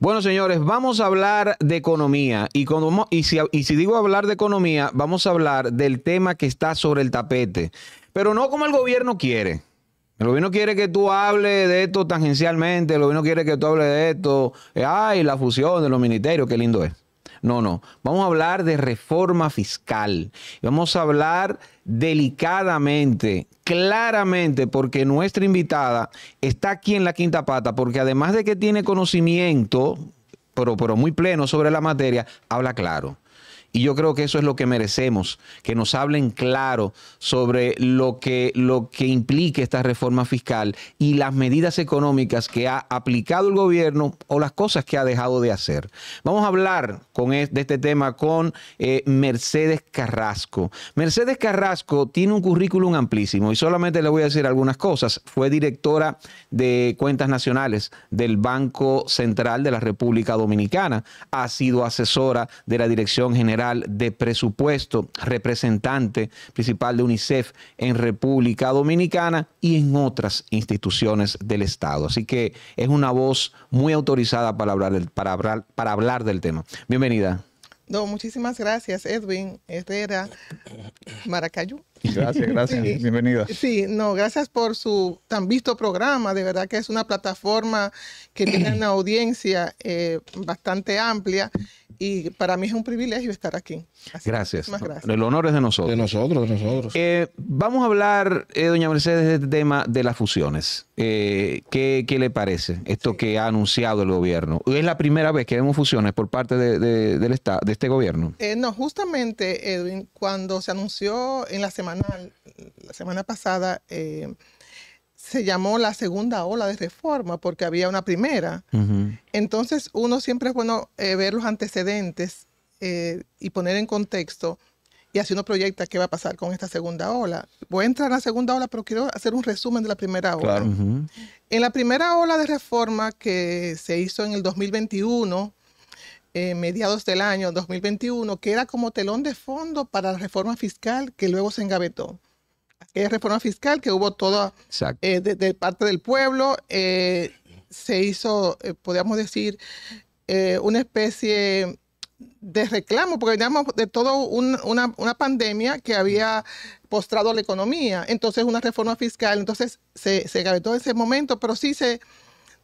Bueno, señores, vamos a hablar de economía. Y, cuando y, si, si digo hablar de economía, vamos a hablar del tema que está sobre el tapete. Pero no como el gobierno quiere. El gobierno quiere que tú hables de esto tangencialmente, el gobierno quiere que tú hables de esto, ay, la fusión de los ministerios, qué lindo es. No, no, vamos a hablar de reforma fiscal, vamos a hablar delicadamente claramente porque nuestra invitada está aquí en la quinta pata, porque además de que tiene conocimiento, pero, muy pleno sobre la materia, habla claro. Y yo creo que eso es lo que merecemos, que nos hablen claro sobre lo que, lo que implica esta reforma fiscal y las medidas económicas que ha aplicado el gobierno o las cosas que ha dejado de hacer. Vamos a hablar con, de este tema con eh, Mercedes Carrasco. Mercedes Carrasco tiene un currículum amplísimo y solamente le voy a decir algunas cosas. Fue directora de cuentas nacionales del Banco Central de la República Dominicana. Ha sido asesora de la Dirección General de Presupuesto, representante principal de UNICEF en República Dominicana y en otras instituciones del Estado. Así que es una voz muy autorizada para hablar, para hablar, para hablar del tema. Bienvenida. No, muchísimas gracias, Edwin Herrera Maracayú. Gracias, gracias. Bienvenida. Sí, no, gracias por su tan visto programa. De verdad que es una plataforma que tiene una audiencia eh, bastante amplia y para mí es un privilegio estar aquí. gracias. El honor es de nosotros. De nosotros, de nosotros. Eh, vamos a hablar, eh, doña Mercedes, de este tema de las fusiones. Eh, ¿qué, le parece esto que ha anunciado el gobierno? ¿Es la primera vez que vemos fusiones por parte de, del estado de este gobierno? no, justamente, Edwin, cuando se anunció en la semana, la semana pasada se llamó la segunda ola de reforma porque había una primera. Entonces, uno siempre es bueno eh, ver los antecedentes eh, y poner en contexto y así uno proyecta qué va a pasar con esta segunda ola. Voy a entrar a la segunda ola, pero quiero hacer un resumen de la primera ola. En la primera ola de reforma que se hizo en el 2021, eh, mediados del año 2021, que era como telón de fondo para la reforma fiscal que luego se engavetó reforma fiscal que hubo toda eh, de, parte del pueblo. Eh, se hizo, eh, podríamos decir, una especie de reclamo, porque veníamos de toda una, pandemia que había postrado la economía. Entonces, una reforma fiscal, entonces se, se todo ese momento, pero sí se,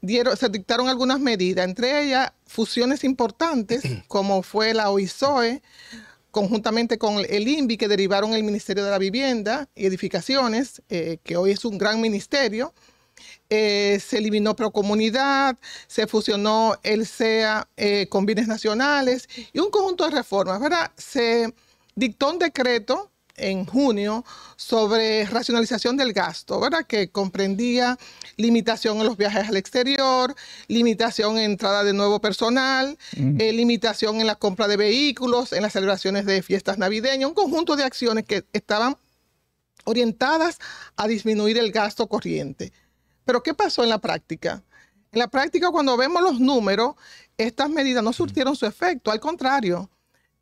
Dieron, se dictaron algunas medidas, entre ellas fusiones importantes, como fue la OISOE, conjuntamente con el INVI que derivaron el Ministerio de la Vivienda y Edificaciones, eh, que hoy es un gran ministerio. Eh, se eliminó Procomunidad, se fusionó el CEA eh, con bienes nacionales y un conjunto de reformas, ¿verdad? Se dictó un decreto en junio sobre racionalización del gasto, ¿verdad? Que comprendía limitación en los viajes al exterior, limitación en entrada de nuevo personal, eh, limitación en la compra de vehículos, en las celebraciones de fiestas navideñas, un conjunto de acciones que estaban orientadas a disminuir el gasto corriente. Pero ¿qué pasó en la práctica? En la práctica, cuando vemos los números, estas medidas no surtieron su efecto, al contrario,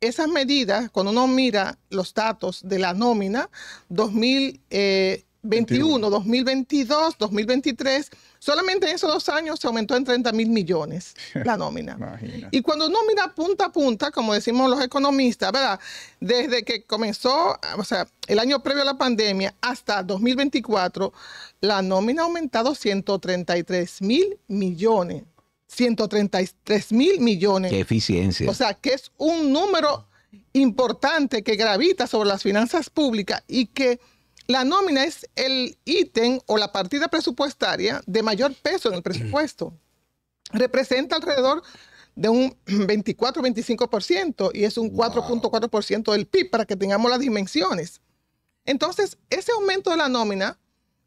esas medidas, cuando uno mira los datos de la nómina 2021, 2022, 2023, solamente en esos dos años se aumentó en 30 mil millones la nómina. y cuando uno mira punta a punta, como decimos los economistas, ¿verdad? Desde que comenzó, o sea, el año previo a la pandemia hasta 2024, la nómina ha aumentado 133 mil millones. 133 mil millones. Qué eficiencia. O sea, que es un número importante que gravita sobre las finanzas públicas y que la nómina es el ítem o la partida presupuestaria de mayor peso en el presupuesto. Representa alrededor de un 24-25% y es un 4.4% del PIB para que tengamos las dimensiones. Entonces, ese aumento de la nómina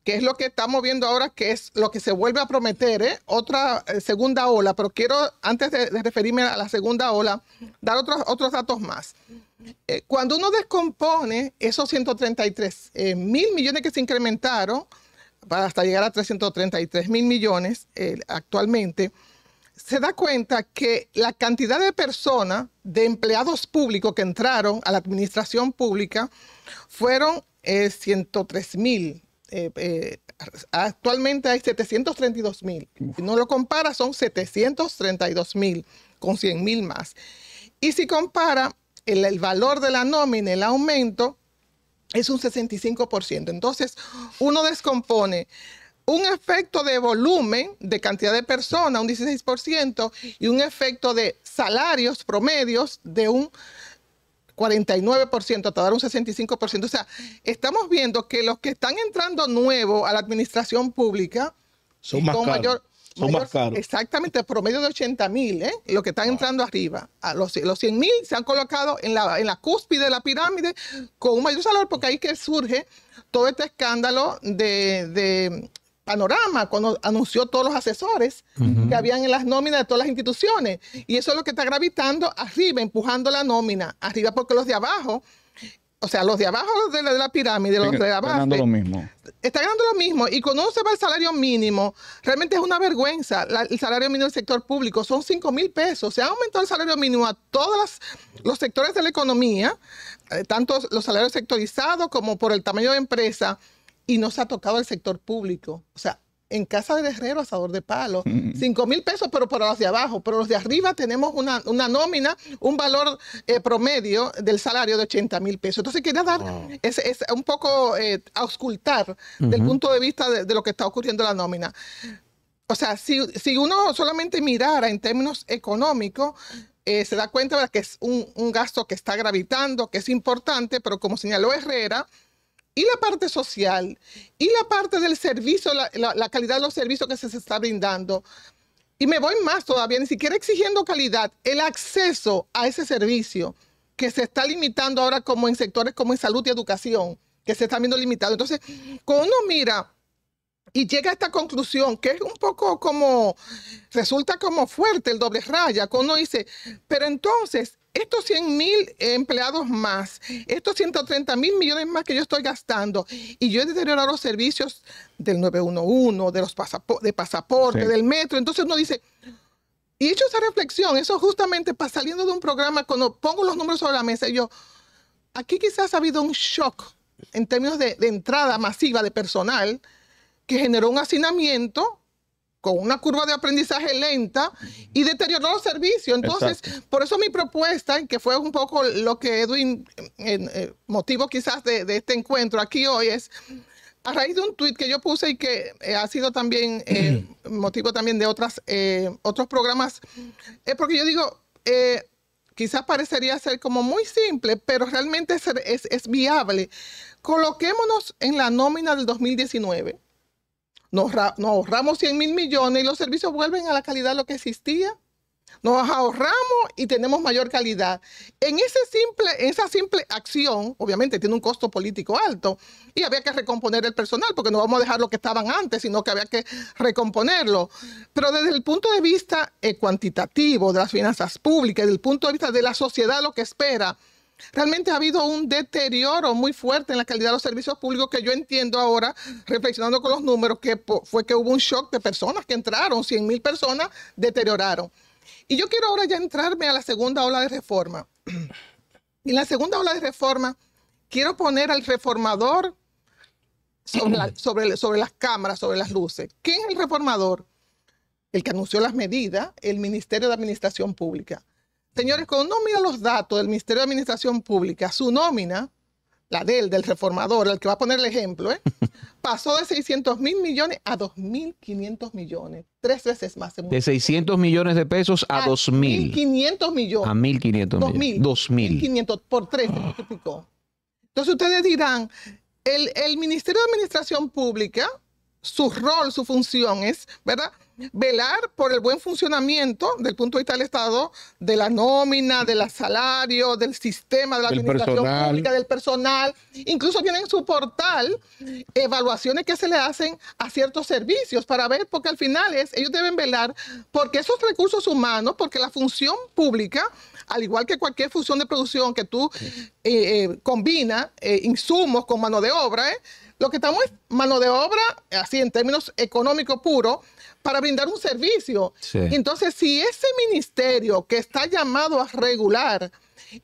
que es lo que estamos viendo ahora, que es lo que se vuelve a prometer, ¿eh? otra eh, segunda ola, pero quiero, antes de, referirme a la segunda ola, dar otros, otros datos más. Eh, cuando uno descompone esos 133 mil millones que se incrementaron para hasta llegar a 333 mil millones actualmente, se da cuenta que la cantidad de personas, de empleados públicos que entraron a la administración pública, fueron 103 mil eh, eh, actualmente hay 732 mil. Si no lo compara, son 732 mil con 100 mil más. Y si compara el, el, valor de la nómina, el aumento, es un 65%. Entonces, uno descompone un efecto de volumen, de cantidad de personas, un 16%, y un efecto de salarios promedios de un 49%, hasta dar un 65%. O sea, estamos viendo que los que están entrando nuevos a la administración pública son más caros. Mayor, son Exactamente, promedio de 80 mil, ¿eh? los que están entrando arriba. los, los 100 mil se han colocado en la, en la cúspide de la pirámide con un mayor salario, porque ahí que surge todo este escándalo de panorama cuando anunció todos los asesores que habían en las nóminas de todas las instituciones. Y eso es lo que está gravitando arriba, empujando la nómina arriba, porque los de abajo, o sea, los de abajo de la, pirámide, los de abajo. Están ganando lo mismo. Están ganando lo mismo. Y cuando uno se va al salario mínimo, realmente es una vergüenza. el salario mínimo del sector público son 5 mil pesos. Se ha aumentado el salario mínimo a todos los sectores de la economía, eh, tanto los salarios sectorizados como por el tamaño de empresa y no se ha tocado el sector público. O sea, en casa de herrero, asador de palo, 5 mm. mil pesos, pero para los de abajo. Pero los de arriba tenemos una, nómina, un valor eh, promedio del salario de 80 mil pesos. Entonces quería dar, es, un poco eh, auscultar del punto de vista de, lo que está ocurriendo en la nómina. O sea, si, si uno solamente mirara en términos económicos, eh, se da cuenta que es un, un gasto que está gravitando, que es importante, pero como señaló Herrera, y la parte social y la parte del servicio, la, calidad de los servicios que se, se, está brindando. Y me voy más todavía, ni siquiera exigiendo calidad, el acceso a ese servicio que se está limitando ahora como en sectores como en salud y educación, que se está viendo limitado. Entonces, cuando uno mira y llega a esta conclusión que es un poco como, resulta como fuerte el doble raya, cuando uno dice, pero entonces estos 100 mil empleados más, estos 130 mil millones más que yo estoy gastando, y yo he deteriorado los servicios del 911, de los de pasaporte, del metro, entonces uno dice, y he hecho esa reflexión, eso justamente para saliendo de un programa, cuando pongo los números sobre la mesa, yo, aquí quizás ha habido un shock en términos de, de entrada masiva de personal, que generó un hacinamiento con una curva de aprendizaje lenta y deterioró los servicios. Entonces, por eso mi propuesta, que fue un poco lo que Edwin, eh, motivo quizás de, este encuentro aquí hoy, es a raíz de un tuit que yo puse y que eh, ha sido también eh, motivo también de otras, otros programas, es porque yo digo, quizás parecería ser como muy simple, pero realmente es, es viable. Coloquémonos en la nómina del 2019 nos, ahorramos 100 mil millones y los servicios vuelven a la calidad de lo que existía. Nos ahorramos y tenemos mayor calidad. En ese simple, esa simple acción, obviamente tiene un costo político alto y había que recomponer el personal porque no vamos a dejar lo que estaban antes, sino que había que recomponerlo. Pero desde el punto de vista eh, cuantitativo de las finanzas públicas, desde el punto de vista de la sociedad, lo que espera, Realmente ha habido un deterioro muy fuerte en la calidad de los servicios públicos que yo entiendo ahora, reflexionando con los números, que fue que hubo un shock de personas que entraron, 100 mil personas deterioraron. Y yo quiero ahora ya entrarme a la segunda ola de reforma. Y en la segunda ola de reforma, quiero poner al reformador sobre, sobre las cámaras, sobre las luces. ¿Quién es el reformador? El que anunció las medidas, el Ministerio de Administración Pública Señores, cuando uno mira los datos del Ministerio de Administración Pública, su nómina, la del, del reformador, el que va a poner el ejemplo, ¿eh? pasó de 600 mil millones a 2.500 millones, tres veces más. De 600 millones de pesos a, 2.500 millones. A 1.500 millones. 2.000. 1.500 por tres se Entonces ustedes dirán, el, el Ministerio de Administración Pública, su rol, su función es, ¿verdad? velar por el buen funcionamiento del punto de vista del Estado, de la nómina, del salario, del sistema, de la administración pública, del personal. Incluso tienen en su portal evaluaciones que se le hacen a ciertos servicios para ver, porque al final es, ellos deben velar porque esos recursos humanos, porque la función pública, al igual que cualquier función de producción que tú eh, eh, eh, insumos con mano de obra, eh, lo que estamos es mano de obra, así en términos económicos puro para brindar un servicio. Entonces, si ese ministerio que está llamado a regular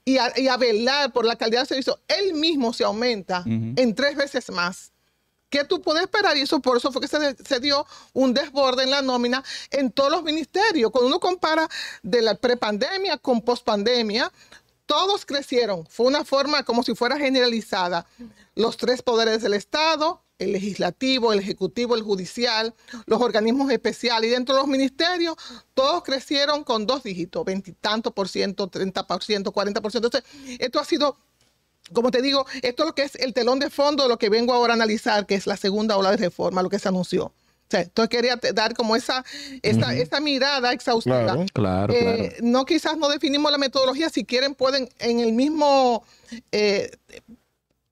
y a, velar por la calidad del servicio, él mismo se aumenta en tres veces más. ¿Qué tú puedes esperar? Y eso por eso fue que se, dio un desborde en la nómina en todos los ministerios. Cuando uno compara de la prepandemia con pospandemia, todos crecieron. Fue una forma como si fuera generalizada. Los tres poderes del Estado, el legislativo, el ejecutivo, el judicial, los organismos especiales y dentro de los ministerios, todos crecieron con dos dígitos, veintitantos por ciento, treinta por ciento, cuarenta por ciento. Entonces, esto ha sido como te digo, esto es lo que es el telón de fondo de lo que vengo ahora a analizar, que es la segunda ola de reforma, lo que se anunció entonces quería dar como esa, mirada exhaustiva. Claro, eh, claro, No, quizás no definimos la metodología. Si quieren, pueden en el mismo eh,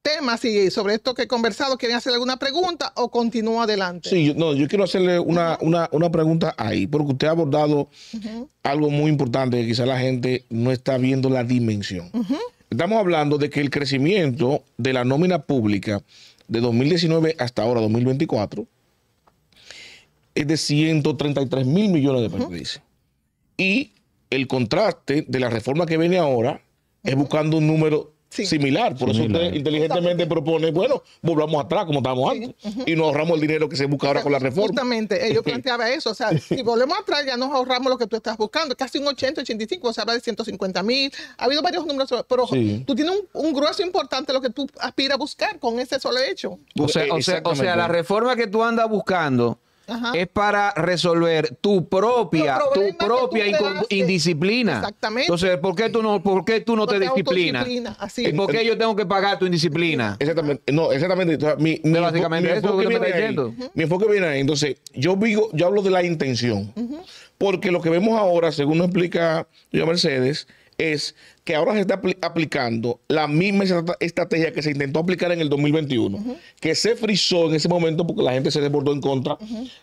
tema, si sobre esto que he conversado quieren hacer alguna pregunta o continúa adelante. Sí, yo, quiero hacerle una, pregunta ahí, porque usted ha abordado algo muy importante que quizás la gente no está viendo la dimensión. Estamos hablando de que el crecimiento de la nómina pública de 2019 hasta ahora, 2024, es de 133 mil millones de pesos, Y el contraste de la reforma que viene ahora es buscando un número similar. Por eso usted inteligentemente propone, bueno, volvamos atrás como estábamos antes y nos ahorramos el dinero que se busca ahora con la reforma. Justamente, yo planteaba eso. O sea, si volvemos atrás ya nos ahorramos lo que tú estás buscando. Casi un 80, 85, o sea, habla de 150 mil. Ha habido varios números, pero tú tienes un, grueso importante lo que tú aspiras a buscar con ese solo hecho. O eh, sea, o sea la reforma que tú andas buscando es para resolver tu propia, tu propia indisciplina. Exactamente. Entonces, ¿por qué tú no, por tú no, te, disciplinas? ¿Y por qué yo tengo que pagar tu indisciplina? Exactamente. No, exactamente. mi, enfoque viene ahí. Entonces, yo, digo, yo hablo de la intención. Porque lo que vemos ahora, según nos explica yo Mercedes, es que ahora se está aplicando la misma estrategia que se intentó aplicar en el 2021, que se frizó en ese momento porque la gente se desbordó en contra.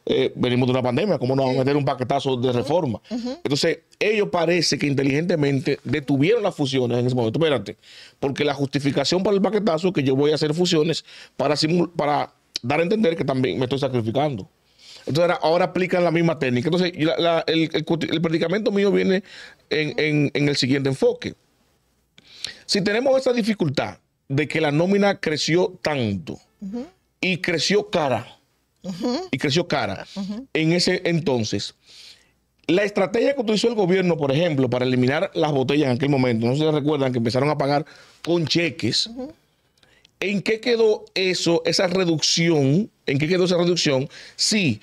Eh, venimos de una pandemia, ¿cómo no vamos a meter un paquetazo de reforma? Entonces, ellos parece que inteligentemente detuvieron las fusiones en ese momento. Espérate, porque la justificación para el paquetazo es que yo voy a hacer fusiones para, para dar a entender que también me estoy sacrificando. Entonces ahora, aplican la misma técnica. Entonces el, predicamento mío viene en, el siguiente enfoque. Si tenemos esa dificultad de que la nómina creció tanto y creció cara, y creció cara en ese entonces, la estrategia que utilizó el gobierno, por ejemplo, para eliminar las botellas en aquel momento, no se recuerdan que empezaron a pagar con cheques. ¿En qué quedó eso, esa reducción? ¿En qué quedó esa reducción? Sí,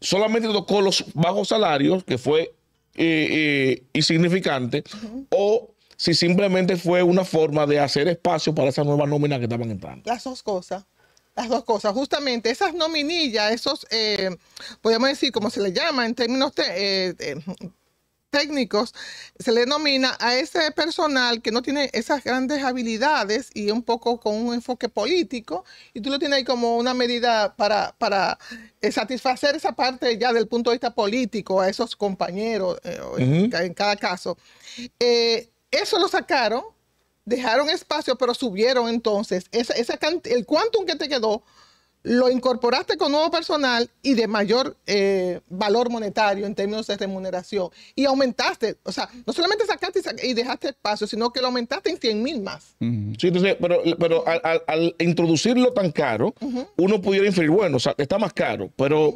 solamente tocó los bajos salarios, que fue y, significante, o si simplemente fue una forma de hacer espacio para esa nueva nómina que estaban entrando. Las dos cosas. Las dos cosas, justamente esas nominillas, esos, eh, podemos decir, como se le llama en términos eh, técnicos, se le denomina a ese personal que no tiene esas grandes habilidades y un poco con un enfoque político, y tú lo tienes ahí como una medida para, eh, satisfacer esa parte ya del punto de vista político a esos compañeros eh, en cada caso. Eh, eso lo sacaron, dejaron espacio, pero subieron entonces esa, esa el quantum que te quedó lo incorporaste con nuevo personal y de mayor eh, valor monetario en términos de remuneración. Y aumentaste, o sea, no solamente sacaste y, dejaste espacio, sino que lo aumentaste en 100 mil más. Sí, entonces, pero, al, introducirlo tan caro, uno pudiera inferir, bueno, está más caro, pero,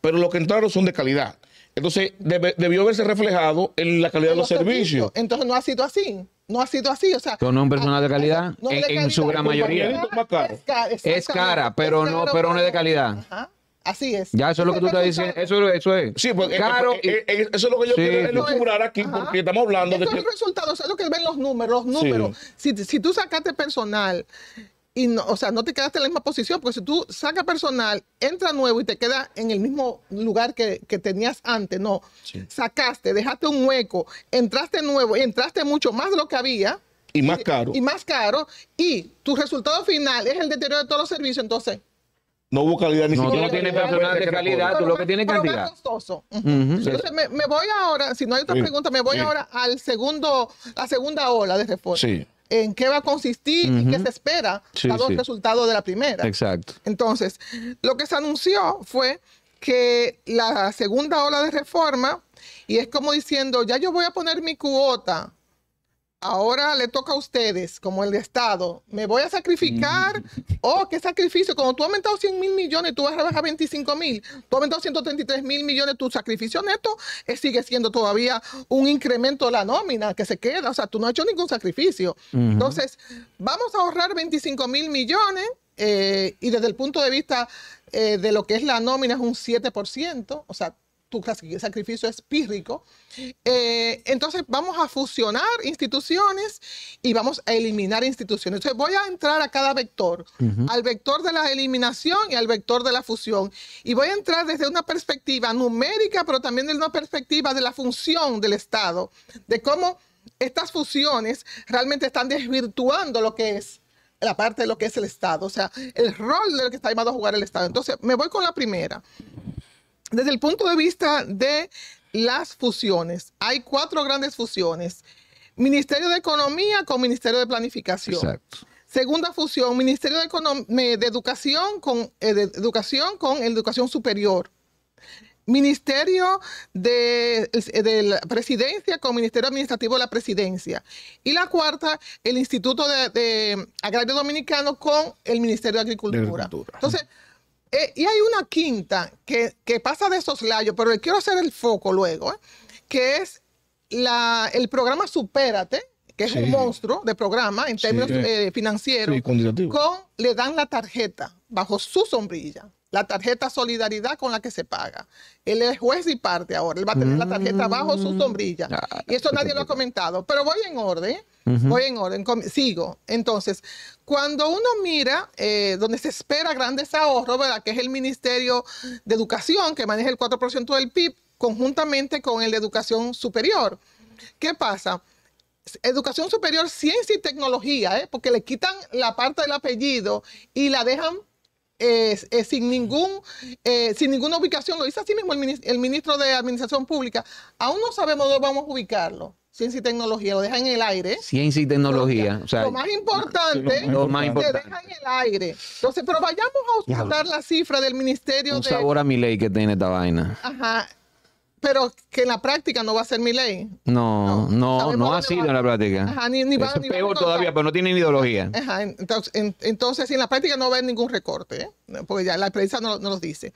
pero los que entraron son de calidad. Entonces, debió haberse reflejado en la calidad de los, servicios. Entonces, no ha sido así. No ha sido así. O sea, es un personal de ah, calidad, en, su gran mayoría. Es cara, pero, no, pero no es de calidad. Así es. Ya, eso es lo que tú estás diciendo. Eso, eso es. Sí, porque eh, caro eh, eh, eso es lo que yo quiero elucubrar aquí, porque estamos hablando de. de. Los resultados, es lo que ven los números. números. Si, si, tú sacaste personal y no, o sea, no te quedaste en la misma posición, porque si tú sacas personal, entra nuevo y te queda en el mismo lugar que, que tenías antes, no, sacaste, dejaste un hueco, entraste nuevo, y entraste mucho más de lo que había. Y más caro. Y, más caro, y tu resultado final es el deterioro de todos los servicios, entonces... No hubo calidad ni no, siquiera. Tú no tienes personal de calidad, tú lo que tienes cantidad. Más costoso. Entonces me, voy ahora, si no hay otra pregunta, me voy ahora al segundo, la segunda ola de reforma. Sí en qué va a consistir y qué se espera a los resultados de la primera. Exacto. Entonces, lo que se anunció fue que la segunda ola de reforma, y es como diciendo, ya yo voy a poner mi cuota ahora le toca a ustedes, como el de Estado, me voy a sacrificar, oh, qué sacrificio, cuando tú has aumentado 100 mil millones, tú vas a rebajar 25 mil, tú has aumentado 133 mil millones, tu sacrificio neto eh, sigue siendo todavía un incremento de la nómina que se queda, o sea, tú no has hecho ningún sacrificio. Entonces, vamos a ahorrar 25 mil millones. Eh, y desde el punto de vista eh, de lo que es la nómina es un 7%, o sea, tu sacrificio es pírrico. Eh, entonces vamos a fusionar instituciones y vamos a eliminar instituciones. Entonces voy a entrar a cada vector, al vector de la eliminación y al vector de la fusión. Y voy a entrar desde una perspectiva numérica, pero también desde una perspectiva de la función del Estado, de cómo estas fusiones realmente están desvirtuando lo que es la parte de lo que es el Estado, o sea, el rol de lo que está llamado a jugar el Estado. Entonces, me voy con la primera. Desde el punto de vista de las fusiones, hay cuatro grandes fusiones. Ministerio de Economía con Ministerio de Planificación. Segunda fusión, Ministerio de, Educación con eh, Educación con Educación Superior. Ministerio eh, de, la Presidencia con Ministerio Administrativo de la Presidencia. Y la cuarta, el Instituto de, Agrario Dominicano con el Ministerio de Agricultura. De Agricultura. Entonces, eh, y hay una quinta que, pasa de esos layos, pero le quiero hacer el foco luego, ¿eh? que es el programa Supérate, que es un monstruo de programa en términos eh, financieros, con le dan la tarjeta bajo su sombrilla la tarjeta solidaridad con la que se paga. Él es juez y parte ahora, él va a tener la tarjeta bajo su mm, sombrilla. y eso nadie lo ha comentado, pero voy en orden, voy en orden, sigo. Entonces, cuando uno mira eh, donde se espera grandes ahorros, ¿verdad? que es el Ministerio de Educación, que maneja el 4% del PIB, conjuntamente con el de Educación Superior. ¿Qué pasa? Educación superior, ciencia y tecnología, ¿eh? porque le quitan la parte del apellido y la dejan sin, ningún, eh, sin ninguna ubicación. Lo dice así mismo el, ministro, de Administración Pública. Aún no sabemos dónde vamos a ubicarlo ciencia y tecnología, lo deja en el aire. Ciencia y tecnología. lo más importante, lo más deja en el aire. Entonces, pero vayamos a usar la cifra del Ministerio de... sabor a mi ley que tiene esta vaina. Ajá pero que en la práctica no va a ser mi ley. No, no, no, ha sido en la práctica. Ajá, ni, va, a peor todavía, pero no tiene ideología. Ajá, entonces, en, la práctica no va a haber ningún recorte, ¿eh? porque ya la prensa no, no dice.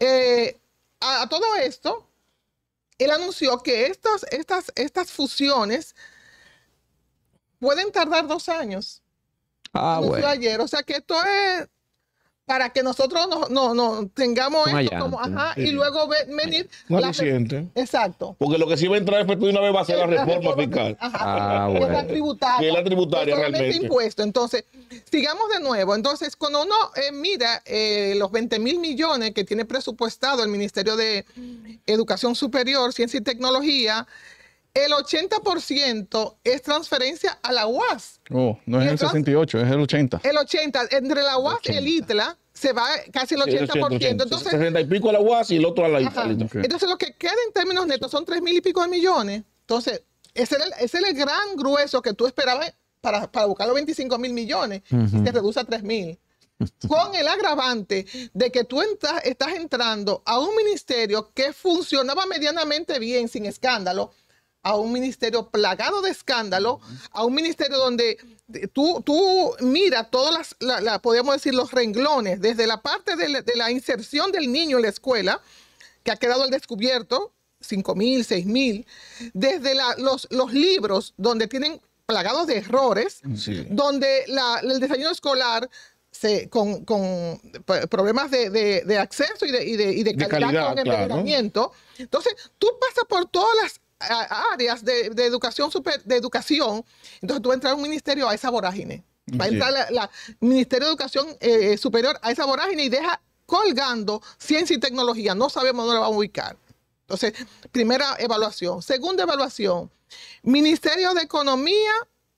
Eh, a, todo esto, él anunció que estas, estas, estas fusiones pueden tardar dos años. Ah, bueno. ayer, o sea que esto es para que nosotros no, no, tengamos esto como, ajá, y luego venir... No exacto. Porque lo que sí va a entrar después de una vez va a ser la, reforma, fiscal. Ajá, ah, es la tributaria. es realmente. impuesto. Entonces, sigamos de nuevo. Entonces, cuando uno eh, mira eh, los 20 mil millones que tiene presupuestado el Ministerio de Educación Superior, Ciencia y Tecnología, el 80% es transferencia a la UAS. No, oh, no es el, 68, es el 80. El 80, entre la UAS y el ITLA, se va casi el 80%. Entonces, y pico a la UAS y el otro a la Entonces, lo que queda en términos netos son 3 mil y pico de millones. Entonces, ese es el, gran grueso que tú esperabas para, buscar los 25 mil millones y te reduce a 3 mil. Con el agravante de que tú entras, estás entrando a un ministerio que funcionaba medianamente bien, sin escándalo, a un ministerio plagado de escándalo, a un ministerio donde tú, tú mira todas las, la, decir, los renglones, desde la parte de la, inserción del niño en la escuela, que ha quedado al descubierto, 5.000, 6.000, desde los, los libros donde tienen plagados de errores, mm, donde el desayuno escolar se, con, problemas de, acceso y de, y de y calidad, Entonces, tú pasas por todas las áreas de, educación super, de educación, entonces tú vas a entrar un ministerio a esa vorágine. Va a entrar la, Ministerio de Educación eh, eh, Superior a esa vorágine y deja colgando ciencia y tecnología. No sabemos dónde la vamos a ubicar. Entonces, primera evaluación. Segunda evaluación, Ministerio de Economía,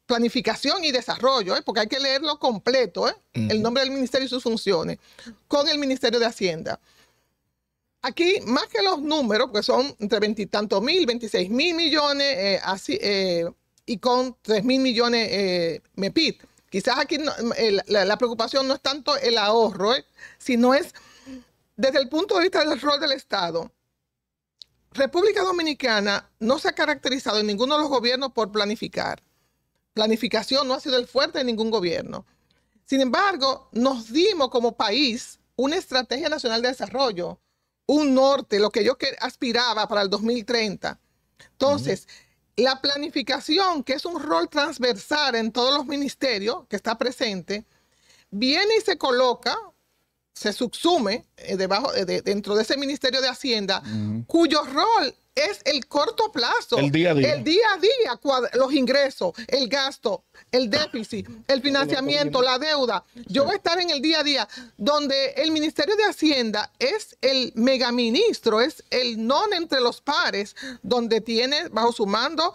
Planificación y Desarrollo, ¿eh? porque hay que leerlo completo, eh, el nombre del ministerio y sus funciones, con el Ministerio de Hacienda. Aquí, más que los números, porque son entre veintitantos mil, veintiséis mil millones, eh, eh, y con tres mil millones eh, MEPIT. Quizás aquí la, preocupación no es tanto el ahorro, sino es desde el punto de vista del rol del Estado. República Dominicana no se ha caracterizado en ninguno de los gobiernos por planificar. Planificación no ha sido el fuerte de ningún gobierno. Sin embargo, nos dimos como país una estrategia nacional de desarrollo un norte, lo que yo aspiraba para el 2030. Entonces, la planificación, que es un rol transversal en todos los ministerios que está presente, viene y se coloca se subsume eh, debajo, eh, dentro de ese Ministerio de Hacienda, cuyo rol es el corto plazo, el día a día, el día, a día los ingresos, el gasto, el déficit, el financiamiento, la deuda. Yo voy a estar en el día a día, donde el Ministerio de Hacienda es el megaministro, es el non entre los pares, donde tiene bajo su mando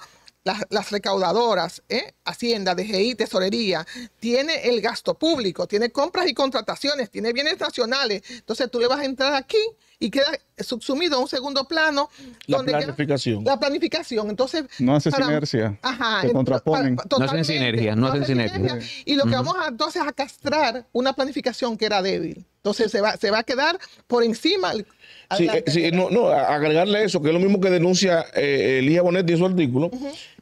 las, recaudadoras, ¿eh? Hacienda, DGI, Tesorería, tiene el gasto público, tiene compras y contrataciones, tiene bienes nacionales. Entonces tú le vas a entrar aquí y queda subsumido a un segundo plano. La planificación. la planificación. Entonces. No hacen sinergia. Ajá. Se contraponen. no hacen sinergia, no, hacen sinergia. Y lo que vamos a, entonces a castrar una planificación que era débil. Entonces se va, se va a quedar por encima. sí, eh, sí no, no, agregarle eso, que es lo mismo que denuncia eh, Elías Bonetti en su artículo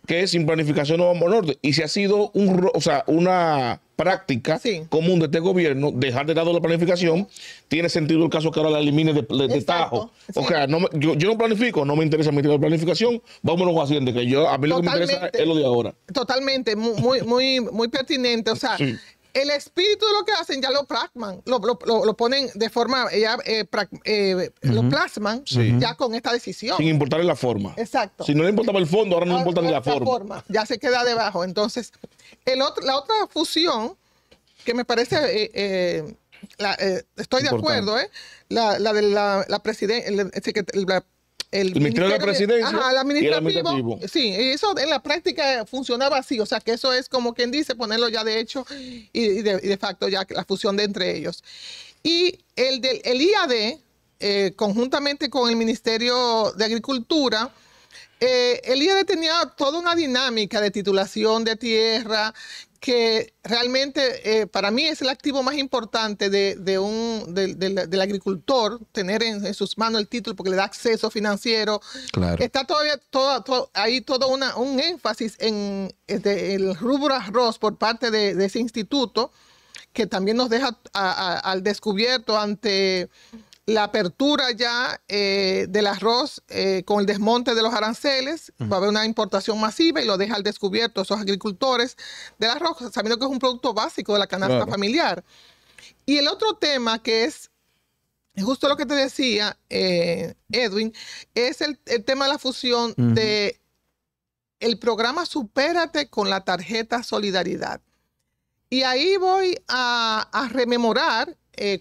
que sin planificación no vamos al norte. Y si ha sido un, una práctica común de este gobierno, dejar de lado la planificación, tiene sentido el caso que ahora la elimine de, tajo. O sea, yo, no planifico, no me interesa mi la planificación, vámonos a Hacienda, que yo, a mí lo que me interesa es lo de ahora. Totalmente, muy, muy, muy pertinente. O sea, el espíritu de lo que hacen ya lo plasman, lo, lo, lo, ponen de forma, ya eh, eh, lo plasman ya con esta decisión. Sin importar la forma. Exacto. Si no le importaba el fondo, ahora no le importa ni la forma. Ya se queda debajo. Entonces, el otro, la otra fusión que me parece, eh, eh, estoy de acuerdo, la, la de la, la, presidenta, el, Ministerio de la Presidencia y Sí, eso en la práctica funcionaba así, o sea que eso es como quien dice ponerlo ya de hecho y, de, facto ya la fusión de entre ellos. Y el del IAD, eh, conjuntamente con el Ministerio de Agricultura, eh, el IAD tenía toda una dinámica de titulación de tierra que realmente eh, para mí es el activo más importante de, un, del agricultor, tener en, sus manos el título porque le da acceso financiero. Está todavía todo, ahí todo una, un énfasis en, el rubro arroz por parte de, ese instituto que también nos deja al descubierto ante la apertura ya eh, del arroz eh, con el desmonte de los aranceles, va a haber una importación masiva y lo deja al descubierto esos agricultores del arroz, sabiendo que es un producto básico de la canasta familiar. Y el otro tema que es justo lo que te decía, eh, Edwin, es el, tema de la fusión de el programa Supérate con la tarjeta Solidaridad. Y ahí voy a, rememorar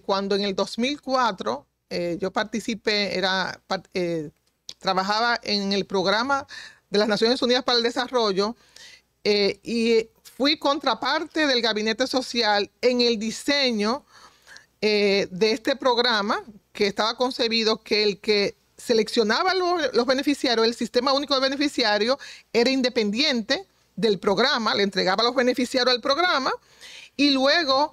cuando en el 2004 eh, yo participé, era, eh, trabajaba en el programa de las Naciones Unidas para el Desarrollo eh, y fui contraparte del Gabinete Social en el diseño de este programa que estaba concebido que el que seleccionaba los, los beneficiarios, el sistema único de beneficiarios, era independiente del programa, le entregaba a los beneficiarios al programa y luego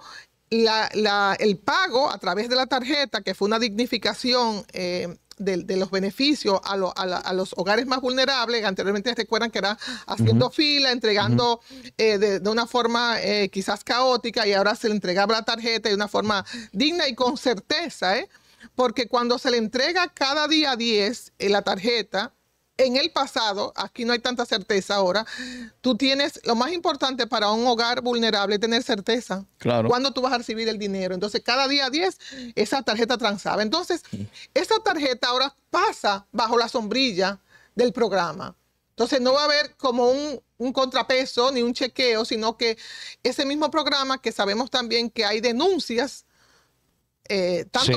la, el pago a través de la tarjeta, que fue una dignificación eh, de, los beneficios a, los hogares más vulnerables, anteriormente recuerdan que era haciendo fila, entregando eh, de, una forma eh, quizás caótica y ahora se le entregaba la tarjeta de una forma digna y con certeza, porque cuando se le entrega cada día 10 la tarjeta, en el pasado, aquí no hay tanta certeza ahora, tú tienes, lo más importante para un hogar vulnerable es tener certeza. Claro. Cuando tú vas a recibir el dinero. Entonces, cada día 10, esa tarjeta transaba. Entonces, esa tarjeta ahora pasa bajo la sombrilla del programa. Entonces, no va a haber como un, contrapeso ni un chequeo, sino que ese mismo programa que sabemos también que hay denuncias eh, tanto,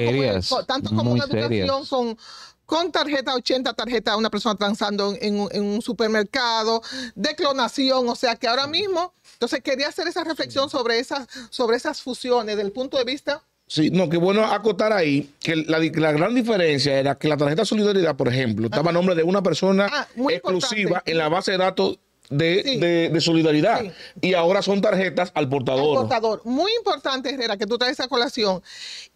como, tanto una educación son con tarjeta 80, tarjeta una persona transando en un, supermercado, de clonación, o sea que ahora mismo, entonces quería hacer esa reflexión sobre esas, sobre esas fusiones del punto de vista Sí, no, qué bueno acotar ahí que la, gran diferencia era que la tarjeta solidaridad, por ejemplo, estaba a nombre de una persona ah, exclusiva en la base de datos de, solidaridad. Y ahora son tarjetas al portador. portador. Muy importante, Herrera, que tú traes esa colación.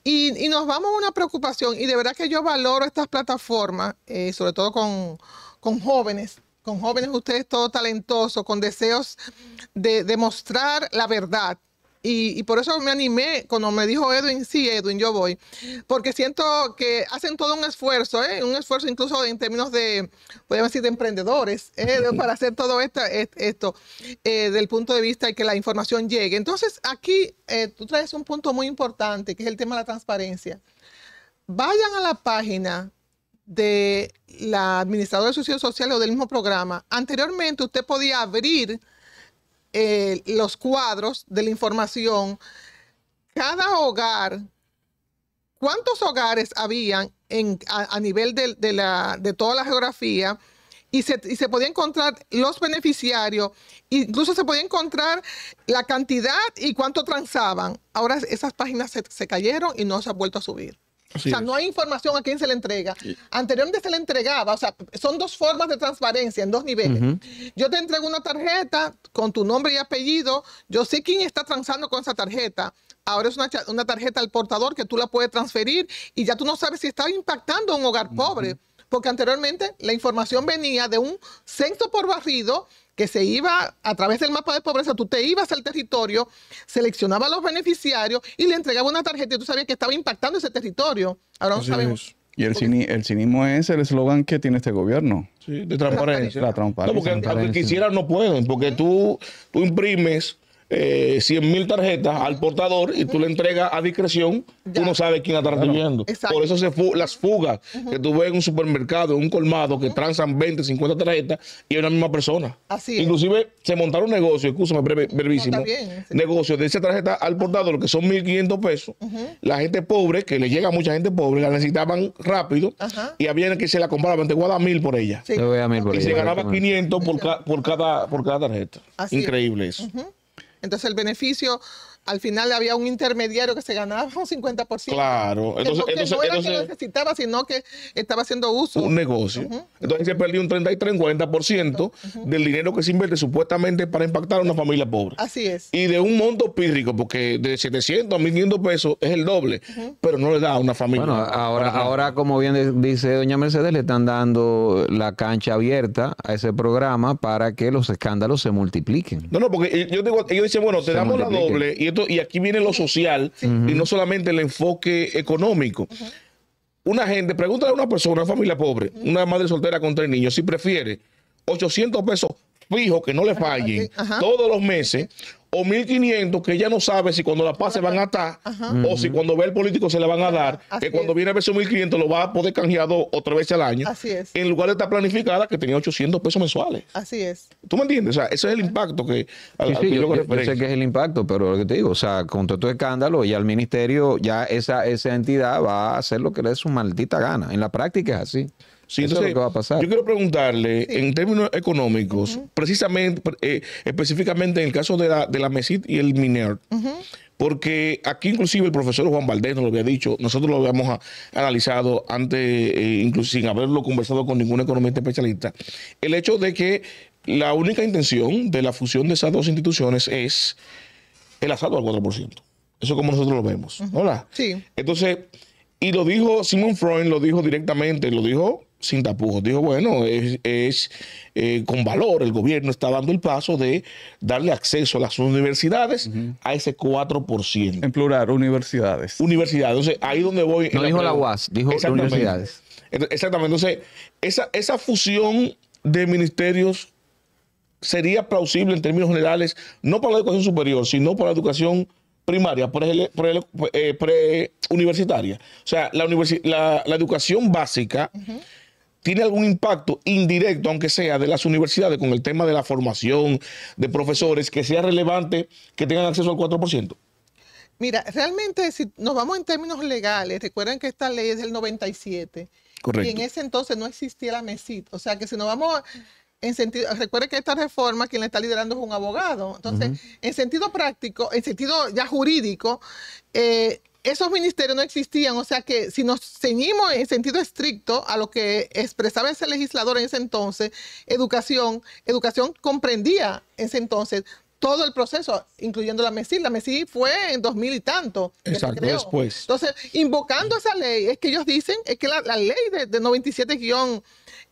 Y, nos vamos a una preocupación. Y de verdad que yo valoro estas plataformas, eh, sobre todo con, con jóvenes, con jóvenes ustedes todos talentosos, con deseos de demostrar la verdad y, por eso me animé cuando me dijo Edwin, sí, Edwin, yo voy. Porque siento que hacen todo un esfuerzo, ¿eh? un esfuerzo incluso en términos de, podemos decir, de emprendedores, ¿eh? para hacer todo esto, esto eh, del punto de vista de que la información llegue. Entonces, aquí eh, tú traes un punto muy importante, que es el tema de la transparencia. Vayan a la página de la administradora de sociales o del mismo programa. Anteriormente usted podía abrir eh, los cuadros de la información, cada hogar, cuántos hogares habían en, a, nivel de, la, de toda la geografía y se, y se podía encontrar los beneficiarios, incluso se podía encontrar la cantidad y cuánto transaban. Ahora esas páginas se, se cayeron y no se ha vuelto a subir o sea, no hay información a quién se le entrega. Anteriormente se le entregaba, o sea, son dos formas de transparencia en dos niveles. Yo te entrego una tarjeta con tu nombre y apellido, yo sé quién está transando con esa tarjeta. Ahora es una, tarjeta al portador que tú la puedes transferir y ya tú no sabes si está impactando a un hogar pobre porque anteriormente la información venía de un censo por barrido que se iba a través del mapa de pobreza, tú te ibas al territorio, seleccionaba a los beneficiarios y le entregaba una tarjeta y tú sabías que estaba impactando ese territorio. Ahora no sabemos. Y el, cinismo es el eslogan que tiene este gobierno. Sí, de transparencia. La transparencia. No, porque quisieran no pueden, porque tú imprimes eh, 100 mil tarjetas al portador y tú le entregas a discreción, tú no sabes quién la está recibiendo. Por eso se las fugas que tú ves en un supermercado, en un colmado, que transan 20, 50 tarjetas y es una misma persona. Así Inclusive se montaron negocios, escúchame, breve, brevísimo, negocios de esa tarjeta al portador, que son 1.500 pesos. La gente pobre, que le llega a mucha gente pobre, la necesitaban rápido y habían que se la compraban, te voy mil por ella. y se ganaba 500 por, por, cada, por cada tarjeta. Increíble eso. Entonces el beneficio al final había un intermediario que se ganaba un 50%. Claro, entonces, no era lo que necesitaba, sino que estaba haciendo uso. Un negocio. Entonces se perdió un 33, 40% del dinero que se invierte supuestamente para impactar a una familia pobre. Así es. Y de un monto pírrico, porque de 700 a 1500 pesos es el doble, pero no le da a una familia. Bueno, ahora, ahora como bien dice doña Mercedes, le están dando la cancha abierta a ese programa para que los escándalos se multipliquen. No, no, porque eh, yo digo, ellos dicen, bueno, te damos la doble y y aquí viene lo social y no solamente el enfoque económico. Una gente, pregúntale a una persona, una familia pobre, una madre soltera con tres niños, si prefiere 800 pesos fijos que no le fallen todos los meses o 1.500 que ella no sabe si cuando la pase van a estar o si cuando ve el político se la van a dar, que cuando viene a ver 1.500 lo va a poder canjear dos o tres al año. Así es. En lugar de estar planificada que tenía 800 pesos mensuales. Así es. ¿Tú me entiendes? O sea, ese es el impacto que... sí, que yo, que es el impacto, pero lo que te digo, o sea, con todo este escándalo y al ministerio, ya esa, esa entidad va a hacer lo que le dé su maldita gana. En la práctica es así va a pasar. Yo quiero preguntarle, en términos económicos, precisamente, eh, específicamente en el caso de la, de MESIT y el MINER, porque aquí inclusive el profesor Juan Valdés nos lo había dicho, nosotros lo habíamos ah, analizado antes, eh, incluso sin haberlo conversado con ningún economista especialista, el hecho de que la única intención de la fusión de esas dos instituciones es el asado al 4%. Eso es como nosotros lo vemos. ¿Hola? Sí. Entonces, y lo dijo Simon Freud, lo dijo directamente, lo dijo sin tapujos. Dijo, bueno, es, eh, con valor, el gobierno está dando el paso de darle acceso a las universidades a ese 4%. En plural, universidades. Universidades. Entonces, ahí donde voy... No dijo la, UAS, dijo universidades. Exactamente. Entonces, esa, esa fusión de ministerios sería plausible en términos generales, no para la educación superior, sino para la educación primaria, preuniversitaria. Eh, pre, pre, o sea, la, la, educación básica tiene algún impacto indirecto, aunque sea de las universidades, con el tema de la formación de profesores, que sea relevante que tengan acceso al 4%? Mira, realmente si nos vamos en términos legales, recuerden que esta ley es del 97. Correcto. Y en ese entonces no existía la MESIT. O sea que si nos vamos en sentido, Recuerden que esta reforma quien la está liderando es un abogado. Entonces, en sentido práctico, en sentido ya jurídico, eh, esos ministerios no existían, o sea que si nos ceñimos en sentido estricto a lo que expresaba ese legislador en ese entonces, educación, educación comprendía en ese entonces todo el proceso, incluyendo la MESI. La MESI fue en 2000 y tanto. Exacto, después. Entonces, invocando esa ley, es que ellos dicen, es que la, ley de, 97 guión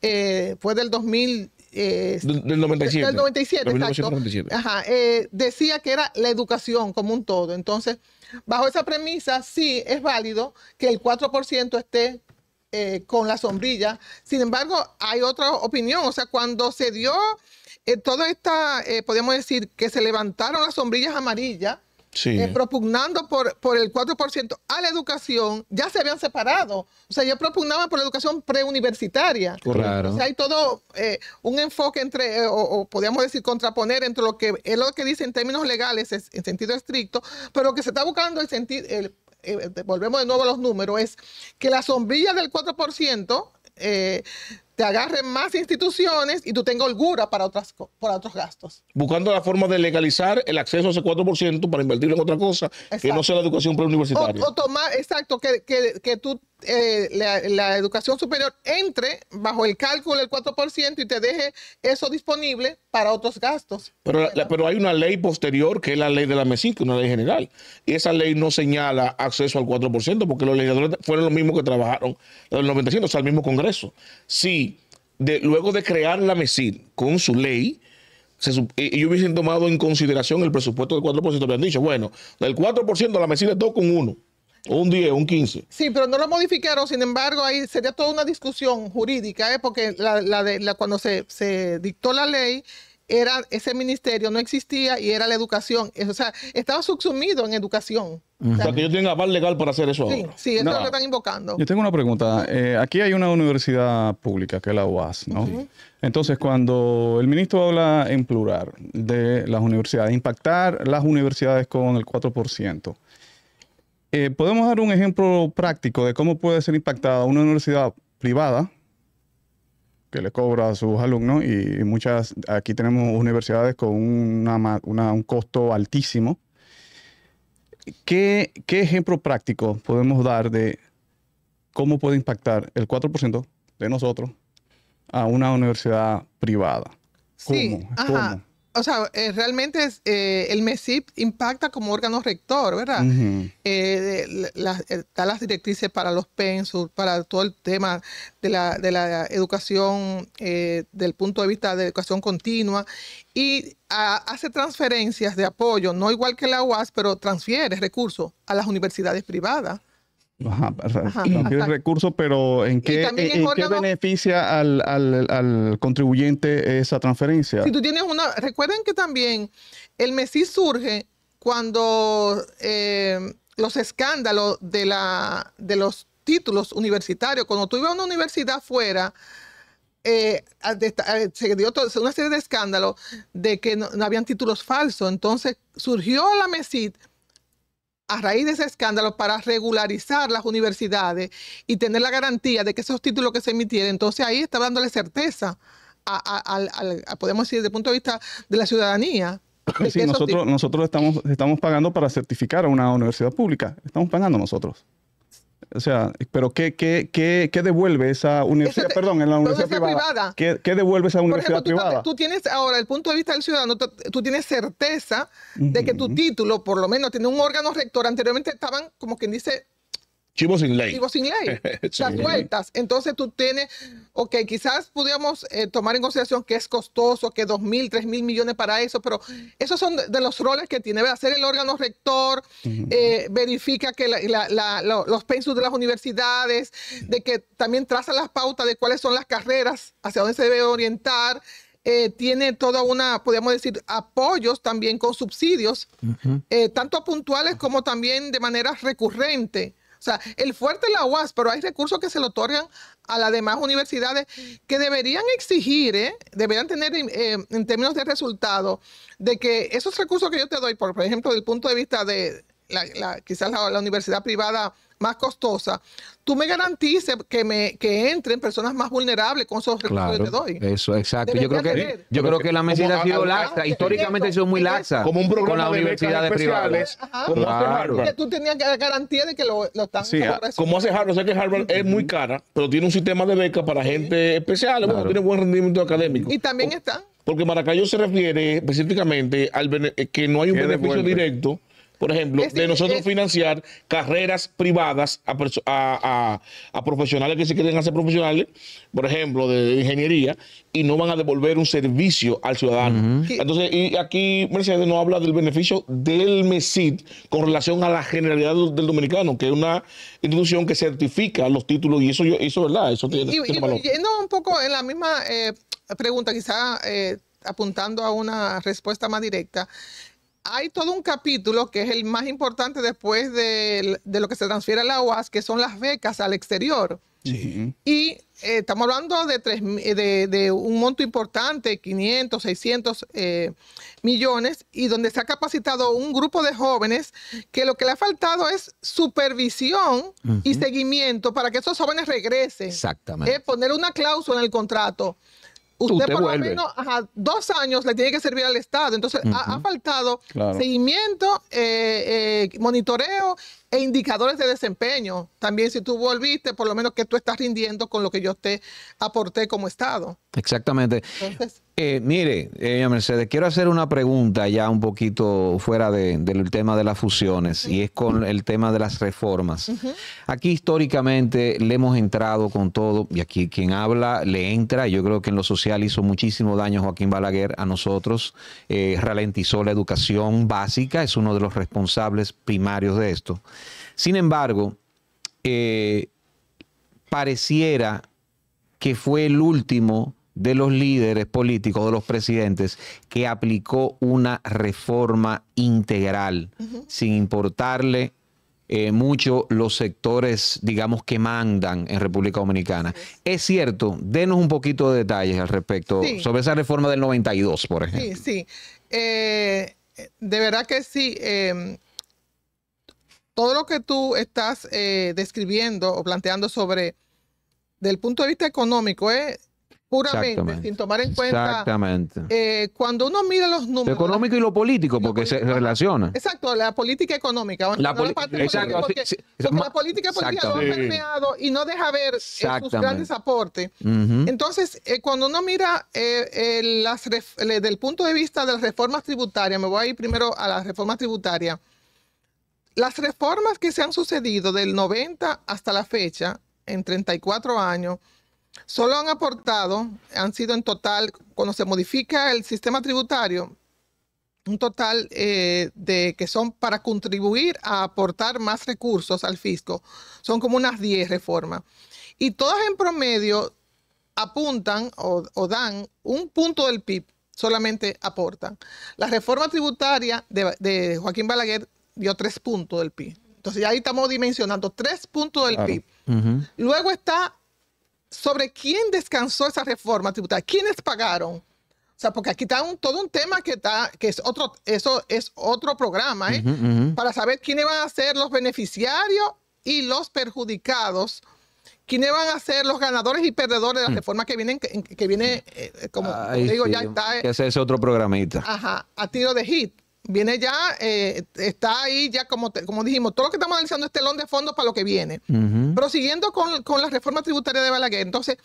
eh, fue del 2000. Eh, del 97. Ajá, eh, decía que era la educación como un todo. Entonces, Bajo esa premisa, sí es válido que el 4% esté eh, con la sombrilla. Sin embargo, hay otra opinión. O sea, cuando se dio eh, toda esta, eh, podemos decir, que se levantaron las sombrillas amarillas, eh, propugnando por, por el 4% a la educación, ya se habían separado. O sea, ya propugnaban por la educación preuniversitaria. Claro. O sea, hay todo eh, un enfoque entre, eh, o, podríamos decir, contraponer entre lo que es lo que dice en términos legales, en sentido estricto, pero lo que se está buscando el sentido... volvemos de nuevo a los números, es que la sombrilla del 4% eh, te agarren más instituciones y tú tengas holgura para, otras, otros gastos. Buscando la forma de legalizar el acceso a ese 4% para invertir en otra cosa, que no sea la educación preuniversitaria. O, tomar, exacto, que, que, que tú eh, la, educación superior entre bajo el cálculo del 4% y te deje eso disponible para otros gastos. Pero, pero hay una ley posterior que es la ley de la MESIC, que una ley general. Y esa ley no señala acceso al 4% porque los legisladores fueron los mismos que trabajaron en el 95, o sea, el mismo Congreso. si luego de crear la MESIC con su ley, se, e, ellos hubiesen tomado en consideración el presupuesto del 4%, habían dicho, bueno, del 4% la MESIC es 2,1%. Un 10, un 15. Sí, pero no lo modificaron, sin embargo, ahí sería toda una discusión jurídica, ¿eh? porque la, de, la, cuando se, dictó la ley, era ese ministerio no existía y era la educación. O sea, estaba subsumido en educación. O sea, que yo tenga aval legal para hacer eso sí, ahora. Sí, eso es lo que están invocando. Yo tengo una pregunta. Eh, aquí hay una universidad pública, que es la UAS, ¿no? Entonces, cuando el ministro habla en plural de las universidades, impactar las universidades con el 4%, eh, ¿Podemos dar un ejemplo práctico de cómo puede ser impactada una universidad privada que le cobra a sus alumnos y muchas, aquí tenemos universidades con una, un costo altísimo? ¿Qué, ejemplo práctico podemos dar de cómo puede impactar el 4% de nosotros a una universidad privada? ¿Cómo? o sea, eh, realmente eh, el MESIP impacta como órgano rector, ¿verdad? Eh, da las directrices para los PENSUR, para todo el tema de la, educación, eh, del punto de vista de educación continua, y hace transferencias de apoyo, no igual que la UAS, pero transfiere recursos a las universidades privadas. Ajá, Ajá recursos, pero ¿en qué, en beneficia al, al, contribuyente esa transferencia? Si tú tienes una, recuerden que también el MESI surge cuando eh, los escándalos de, la, de los títulos universitarios, cuando tú ibas a una universidad fuera, eh, eh, se dio una serie de escándalos de que no, no habían títulos falsos. Entonces surgió la MESID a raíz de ese escándalo para regularizar las universidades y tener la garantía de que esos títulos que se emitieran, entonces ahí está dándole certeza, podemos decir, desde el punto de vista de la ciudadanía. nosotros, nosotros estamos, estamos pagando para certificar a una universidad pública, estamos pagando nosotros. O sea, pero ¿qué, qué, qué, qué devuelve esa universidad, perdón, en la universidad, privada? ¿qué, devuelve esa universidad privada? Tú, tienes ahora, el punto de vista del ciudadano, tú, tienes certeza de que tu título, por lo menos, tiene un órgano rector. Anteriormente estaban, como quien dice, Chivo sin ley. Chivo sin ley. Las vueltas. Entonces tú tienes, ok, quizás pudiéramos eh, tomar en consideración que es costoso, que dos mil, tres mil millones para eso, pero esos son de, los roles que tiene. Hacer el órgano rector, eh, verifica que los pensos de las universidades, de que también traza las pautas de cuáles son las carreras, hacia dónde se debe orientar, eh, tiene toda una, podríamos decir, apoyos también con subsidios, tanto puntuales como también de manera recurrente. O sea, el fuerte es la UAS, pero hay recursos que se le otorgan a las demás universidades que deberían exigir, ¿eh? deberían tener eh, en términos de resultado, de que esos recursos que yo te doy, por, ejemplo, ejemplo, el punto de vista de la, quizás la universidad privada más costosa, tú me garantices que me que entren personas más vulnerables con esos recursos que te doy. Eso, exacto. yo creo que yo creo que la medida ha sido laxa, históricamente ha sido muy laxa como un con las universidades privadas. ¿eh? Como tú tenías garantía de que lo, lo están sí, ah, como hace Harvard, o que Harvard es muy cara, pero tiene un sistema de becas para gente especial, tiene buen rendimiento académico. Y también está porque Maracayo se refiere específicamente al eh, que no hay un beneficio directo por ejemplo, de nosotros financiar carreras privadas a, profesionales que se quieren hacer profesionales, por ejemplo, de ingeniería, y no van a devolver un servicio al ciudadano. Entonces, y aquí Mercedes no habla del beneficio del MESID con relación a la generalidad del, dominicano, que es una institución que certifica los títulos, y eso, yo, eso ¿verdad? Eso tiene, y, valor. Yendo un poco en la misma eh, pregunta, quizá eh, apuntando a una respuesta más directa, hay todo un capítulo que es el más importante después de, lo que se transfiere a la UAS, que son las becas al exterior. Y eh, estamos hablando de, de, un monto importante, 500, 600 eh, millones, y donde se ha capacitado un grupo de jóvenes que lo que le ha faltado es supervisión y seguimiento para que esos jóvenes regresen. Exactamente. poner una cláusula en el contrato usted por lo menos ajá, dos años le tiene que servir al Estado. Entonces, ha, faltado seguimiento, eh, eh, monitoreo e indicadores de desempeño. También si tú volviste, por lo menos que tú estás rindiendo con lo que yo te aporté como Estado. Exactamente. Eh, mire, eh, Mercedes, quiero hacer una pregunta ya un poquito fuera del tema de las fusiones y es con el tema de las reformas. Aquí históricamente le hemos entrado con todo y aquí quien habla le entra. Yo creo que en lo social hizo muchísimo daño Joaquín Balaguer a nosotros. Eh, ralentizó la educación básica, es uno de los responsables primarios de esto. Sin embargo, eh, pareciera que fue el último de los líderes políticos, de los presidentes, que aplicó una reforma integral, sin importarle eh, mucho los sectores, digamos, que mandan en República Dominicana. Es cierto, denos un poquito de detalles al respecto sobre esa reforma del 92, por ejemplo. Sí, sí. Eh, de verdad que sí. Em, todo lo que tú estás eh, describiendo o planteando sobre, del punto de vista económico, es eh, puramente, sin tomar en cuenta. Exactamente. Eh, cuando uno mira los números. económico y lo político, porque se relaciona. Exacto, la política económica. La, la política, porque, la política política ha permeado y no deja ver sus grandes aportes. Entonces, cuando uno mira las desde el punto de vista de las reformas tributarias, me voy a ir primero a las reformas tributarias. Las reformas que se han sucedido del 90 hasta la fecha, en 34 años, solo han aportado, han sido en total, cuando se modifica el sistema tributario, un total eh, de que son para contribuir a aportar más recursos al fisco. Son como unas 10 reformas. Y todas en promedio apuntan o, dan un punto del PIB, solamente aportan. La reforma tributaria de Joaquín Balaguer dio tres puntos del PIB. Entonces ahí estamos dimensionando tres puntos del PIB. Luego está sobre quién descansó esa reforma tributaria, quiénes pagaron. O sea, porque aquí está todo un tema que está, que es otro, eso es otro programa, ¿eh? para saber quiénes van a ser los beneficiarios y los perjudicados, quiénes van a ser los ganadores y perdedores de la mm. reforma que vienen, que, viene, eh, como, digo, ya está. Eh. ese es otro programita. Ajá, a tiro de hit viene ya, eh, está ahí ya como, como dijimos, todo lo que estamos analizando es telón de fondo para lo que viene. Prosiguiendo con, la reforma tributaria de Balaguer. Entonces,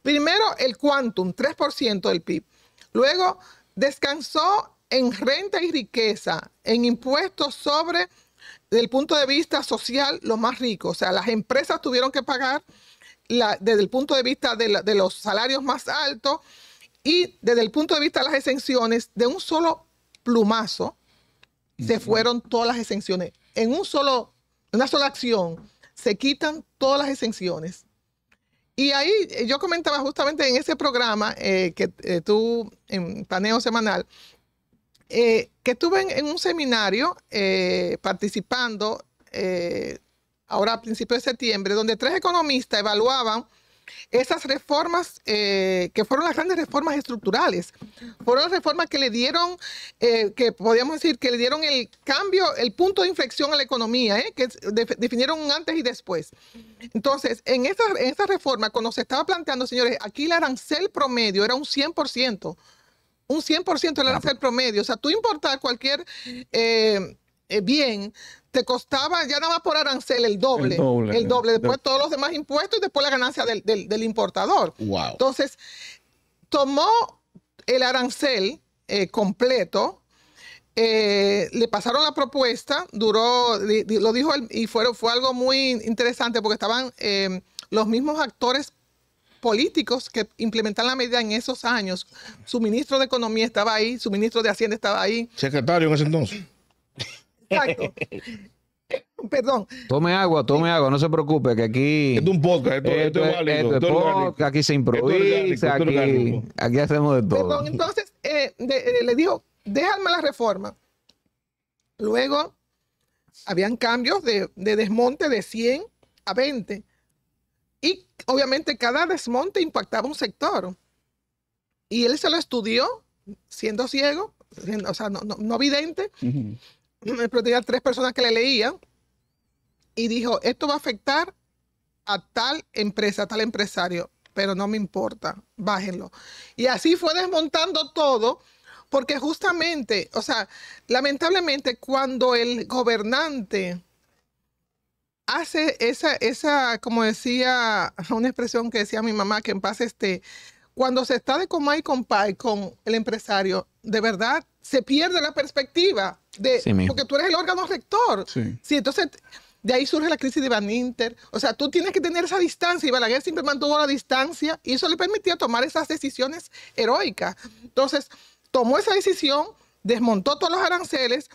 primero el quantum, 3% del PIB. Luego descansó en renta y riqueza, en impuestos sobre, desde el punto de vista social, los más ricos. O sea, las empresas tuvieron que pagar desde el punto de vista de, de los salarios más altos y desde el punto de vista de las exenciones de un solo plumazo, mm, se fueron todas las exenciones. En un solo, una sola acción, se quitan todas las exenciones. Y ahí eh, yo comentaba justamente en ese programa eh, que eh, tú, en paneo semanal, que estuve en, en un seminario participando ahora a principios de septiembre, donde tres economistas evaluaban esas reformas, eh, que fueron las grandes reformas estructurales, fueron las reformas que le dieron, eh, que podríamos decir, que le dieron el cambio, el punto de inflexión a la economía, eh, que definieron un antes y después. Entonces, en esa, reforma, cuando se estaba planteando, señores, aquí el arancel promedio era un 100%, un 100% el arancel promedio. O sea, tú importas cualquier bien te costaba ya nada más por arancel el doble. El doble. Después todos los demás impuestos y después la ganancia del, importador. Entonces, tomó el arancel eh, completo. Eh, le pasaron la propuesta, duró, lo dijo y fue, fue algo muy interesante porque estaban em, los mismos actores políticos que implementaron la medida en esos años. Su ministro de Economía estaba ahí, su ministro de Hacienda estaba ahí. Secretario en ese entonces. Perdón. Tome agua, tome agua, no se preocupe, que aquí. un podcast, aquí se improvisa, aquí, hacemos de todo. entonces eh, eh, le dijo déjame la reforma. Luego habían cambios de, desmonte de 100 a 20. Y obviamente cada desmonte impactaba un sector. Y él se lo estudió siendo ciego, o sea, no, no, vidente me a tres personas que le leían y dijo, esto va a afectar a tal empresa, a tal empresario, pero no me importa, bájenlo. Y así fue desmontando todo, porque justamente, o sea, lamentablemente cuando el gobernante hace esa, esa, como decía, una expresión que decía mi mamá, que en paz esté, cuando se está de coma y compay con el empresario, de verdad se pierde la perspectiva de porque tú eres el órgano rector. Sí. entonces de ahí surge la crisis de Van Inter. O sea, tú tienes que tener esa distancia. Y Balaguer siempre mantuvo la distancia y eso le permitía tomar esas decisiones heroicas. Entonces, tomó esa decisión, desmontó todos los aranceles.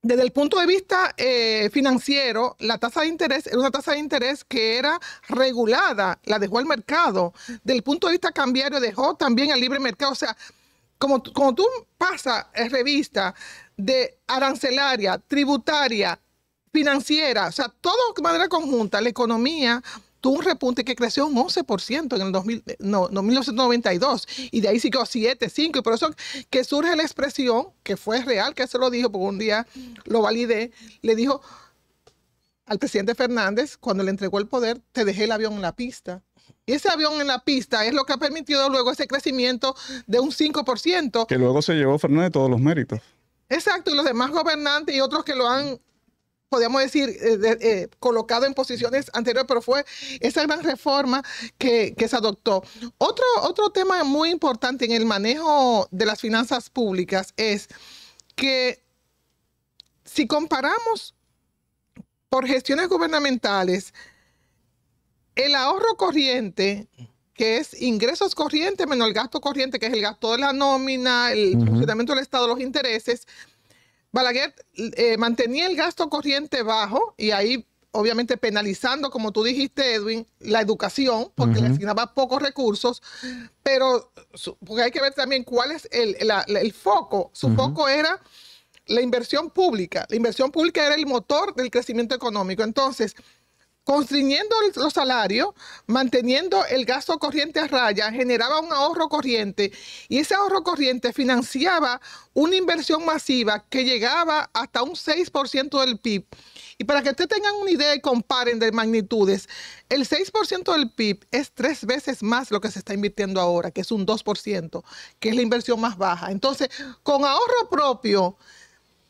Desde el punto de vista eh, financiero, la tasa de interés era una tasa de interés que era regulada, la dejó al mercado. Del punto de vista cambiario, dejó también al libre mercado. O sea, como, tú pasas revista de arancelaria, tributaria, financiera, o sea, todo de manera conjunta, la economía tuvo un repunte que creció un 11% en el 2000, 1992 y de ahí siguió 7, 5 y por eso que surge la expresión, que fue real, que se lo dijo, porque un día lo validé, le dijo al presidente Fernández, cuando le entregó el poder, te dejé el avión en la pista ese avión en la pista es lo que ha permitido luego ese crecimiento de un 5%. Que luego se llevó Fernández todos los méritos. Exacto, y los demás gobernantes y otros que lo han, podríamos decir, eh, eh, colocado en posiciones anteriores, pero fue esa gran reforma que, se adoptó. Otro, otro tema muy importante en el manejo de las finanzas públicas es que si comparamos por gestiones gubernamentales, el ahorro corriente, que es ingresos corrientes menos el gasto corriente, que es el gasto de la nómina, el funcionamiento del Estado, los intereses. Balaguer eh, mantenía el gasto corriente bajo y ahí obviamente penalizando, como tú dijiste, Edwin, la educación, porque le asignaba pocos recursos, pero porque hay que ver también cuál es el, foco. Su foco era la inversión pública. La inversión pública era el motor del crecimiento económico. Entonces, constriñendo los salarios, manteniendo el gasto corriente a raya, generaba un ahorro corriente y ese ahorro corriente financiaba una inversión masiva que llegaba hasta un 6% del PIB. Y para que ustedes tengan una idea y comparen de magnitudes, el 6% del PIB es tres veces más lo que se está invirtiendo ahora, que es un 2%, que es la inversión más baja. Entonces, con ahorro propio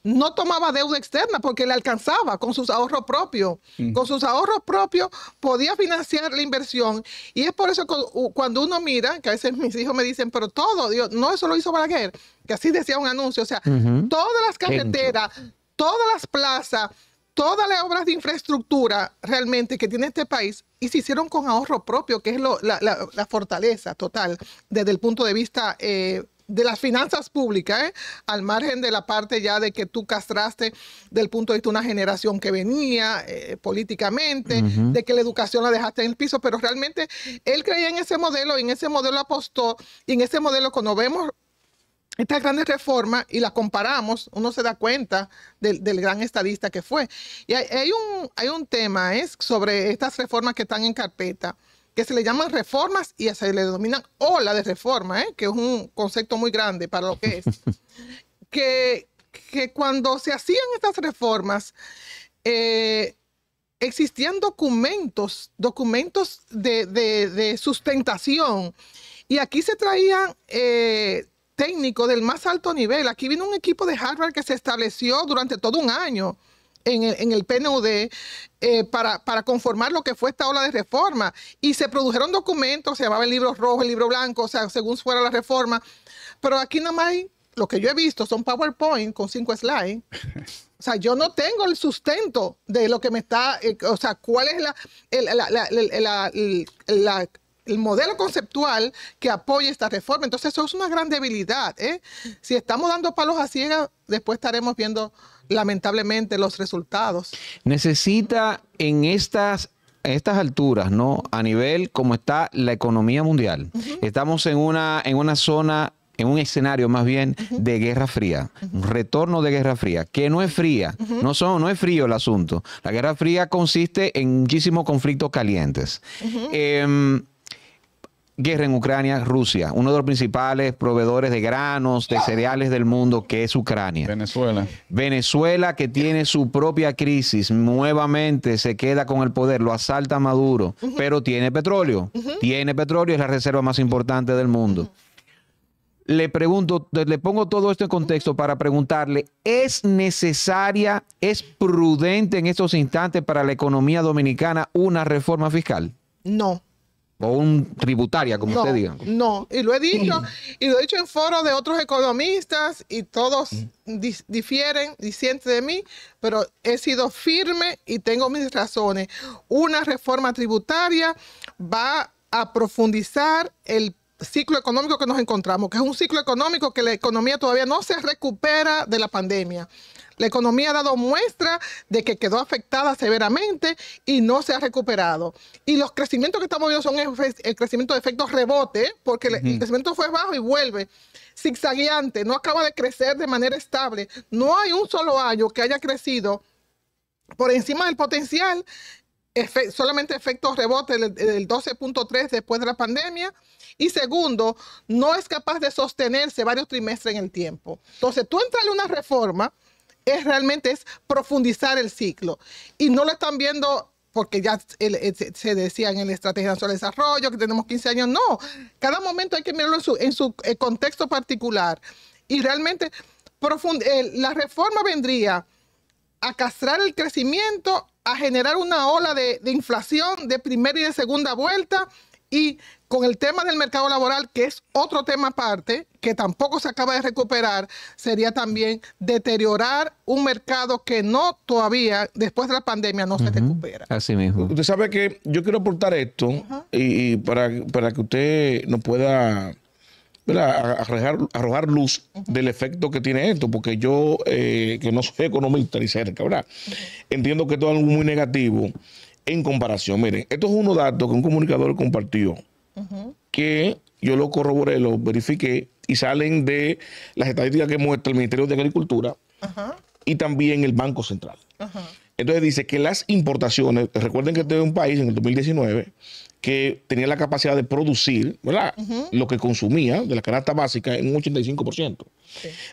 no tomaba deuda externa porque le alcanzaba con sus ahorros propios. Con sus ahorros propios podía financiar la inversión. Y es por eso que cuando uno mira, que a veces mis hijos me dicen, pero todo, Dios, no, eso lo hizo Balaguer, que así decía un anuncio. O sea, todas las carreteras, todas las plazas, todas las obras de infraestructura realmente que tiene este país y se hicieron con ahorro propio, que es la, fortaleza total desde el punto de vista eh, de las finanzas públicas, ¿eh? al margen de la parte ya de que tú castraste del punto de vista de una generación que venía eh, políticamente, de que la educación la dejaste en el piso, pero realmente él creía en ese modelo y en ese modelo apostó y en ese modelo cuando vemos estas grandes reformas y las comparamos, uno se da cuenta del, gran estadista que fue. Y hay, un, hay un tema es ¿eh? sobre estas reformas que están en carpeta que se le llaman reformas y se le denominan ola de reforma, ¿eh? que es un concepto muy grande para lo que es, que, cuando se hacían estas reformas, eh, existían documentos, documentos de, sustentación, y aquí se traían... Eh, técnicos del más alto nivel. Aquí vino un equipo de Harvard que se estableció durante todo un año en el, en el PNUD eh, para, conformar lo que fue esta ola de reforma. Y se produjeron documentos, se llamaba el libro rojo, el libro blanco, o sea, según fuera la reforma. Pero aquí nada más lo que yo he visto son PowerPoint con cinco slides. O sea, yo no tengo el sustento de lo que me está, eh, o sea, cuál es la, el, modelo conceptual que apoya esta reforma. Entonces, eso es una gran debilidad. ¿eh? Si estamos dando palos a ciegas, después estaremos viendo lamentablemente los resultados. Necesita en estas estas alturas, ¿no? A nivel como está la economía mundial. Estamos en una, en una zona, en un escenario más bien de guerra fría, un retorno de guerra fría, que no es fría, no, son, no es frío el asunto. La guerra fría consiste en muchísimos conflictos calientes guerra en Ucrania, Rusia, uno de los principales proveedores de granos, de cereales del mundo, que es Ucrania. Venezuela. Venezuela que tiene su propia crisis, nuevamente se queda con el poder, lo asalta Maduro, pero tiene petróleo. Tiene petróleo, es la reserva más importante del mundo. Le pregunto, le pongo todo esto en contexto para preguntarle, ¿es necesaria, es prudente en estos instantes para la economía dominicana una reforma fiscal? No o tributaria, como usted diga. No, y lo he dicho, y lo he dicho en foros de otros economistas, y todos mm. difieren, disienten de mí, pero he sido firme y tengo mis razones. Una reforma tributaria va a profundizar el ciclo económico que nos encontramos, que es un ciclo económico que la economía todavía no se recupera de la pandemia. La economía ha dado muestra de que quedó afectada severamente y no se ha recuperado. Y los crecimientos que estamos viendo son el, crecimiento de efectos rebote, porque el crecimiento fue bajo y vuelve zigzagueante, no acaba de crecer de manera estable. No hay un solo año que haya crecido por encima del potencial, solamente efectos rebote del, 12.3 después de la pandemia. Y segundo, no es capaz de sostenerse varios trimestres en el tiempo. Entonces, tú en una reforma es realmente es profundizar el ciclo. Y no lo están viendo porque ya eh, se decía en la Estrategia Nacional de Desarrollo que tenemos 15 años. No, cada momento hay que mirarlo en su, en su eh, contexto particular. Y realmente eh, la reforma vendría a castrar el crecimiento, a generar una ola de, de inflación de primera y de segunda vuelta y con el tema del mercado laboral, que es otro tema aparte, que tampoco se acaba de recuperar, sería también deteriorar un mercado que no todavía, después de la pandemia, no se recupera. Así mismo. Usted sabe que yo quiero aportar esto y, para, que usted nos pueda Arrojar, luz del efecto que tiene esto, porque yo, eh, que no soy economista ni cerca, ¿verdad? entiendo que esto es algo muy negativo en comparación. Miren, esto es uno dato que un comunicador compartió que yo lo corroboré, lo verifiqué y salen de las estadísticas que muestra el Ministerio de Agricultura y también el Banco Central. Entonces dice que las importaciones, recuerden que este es un país en el 2019 que tenía la capacidad de producir ¿verdad? lo que consumía de la canasta básica en un 85%.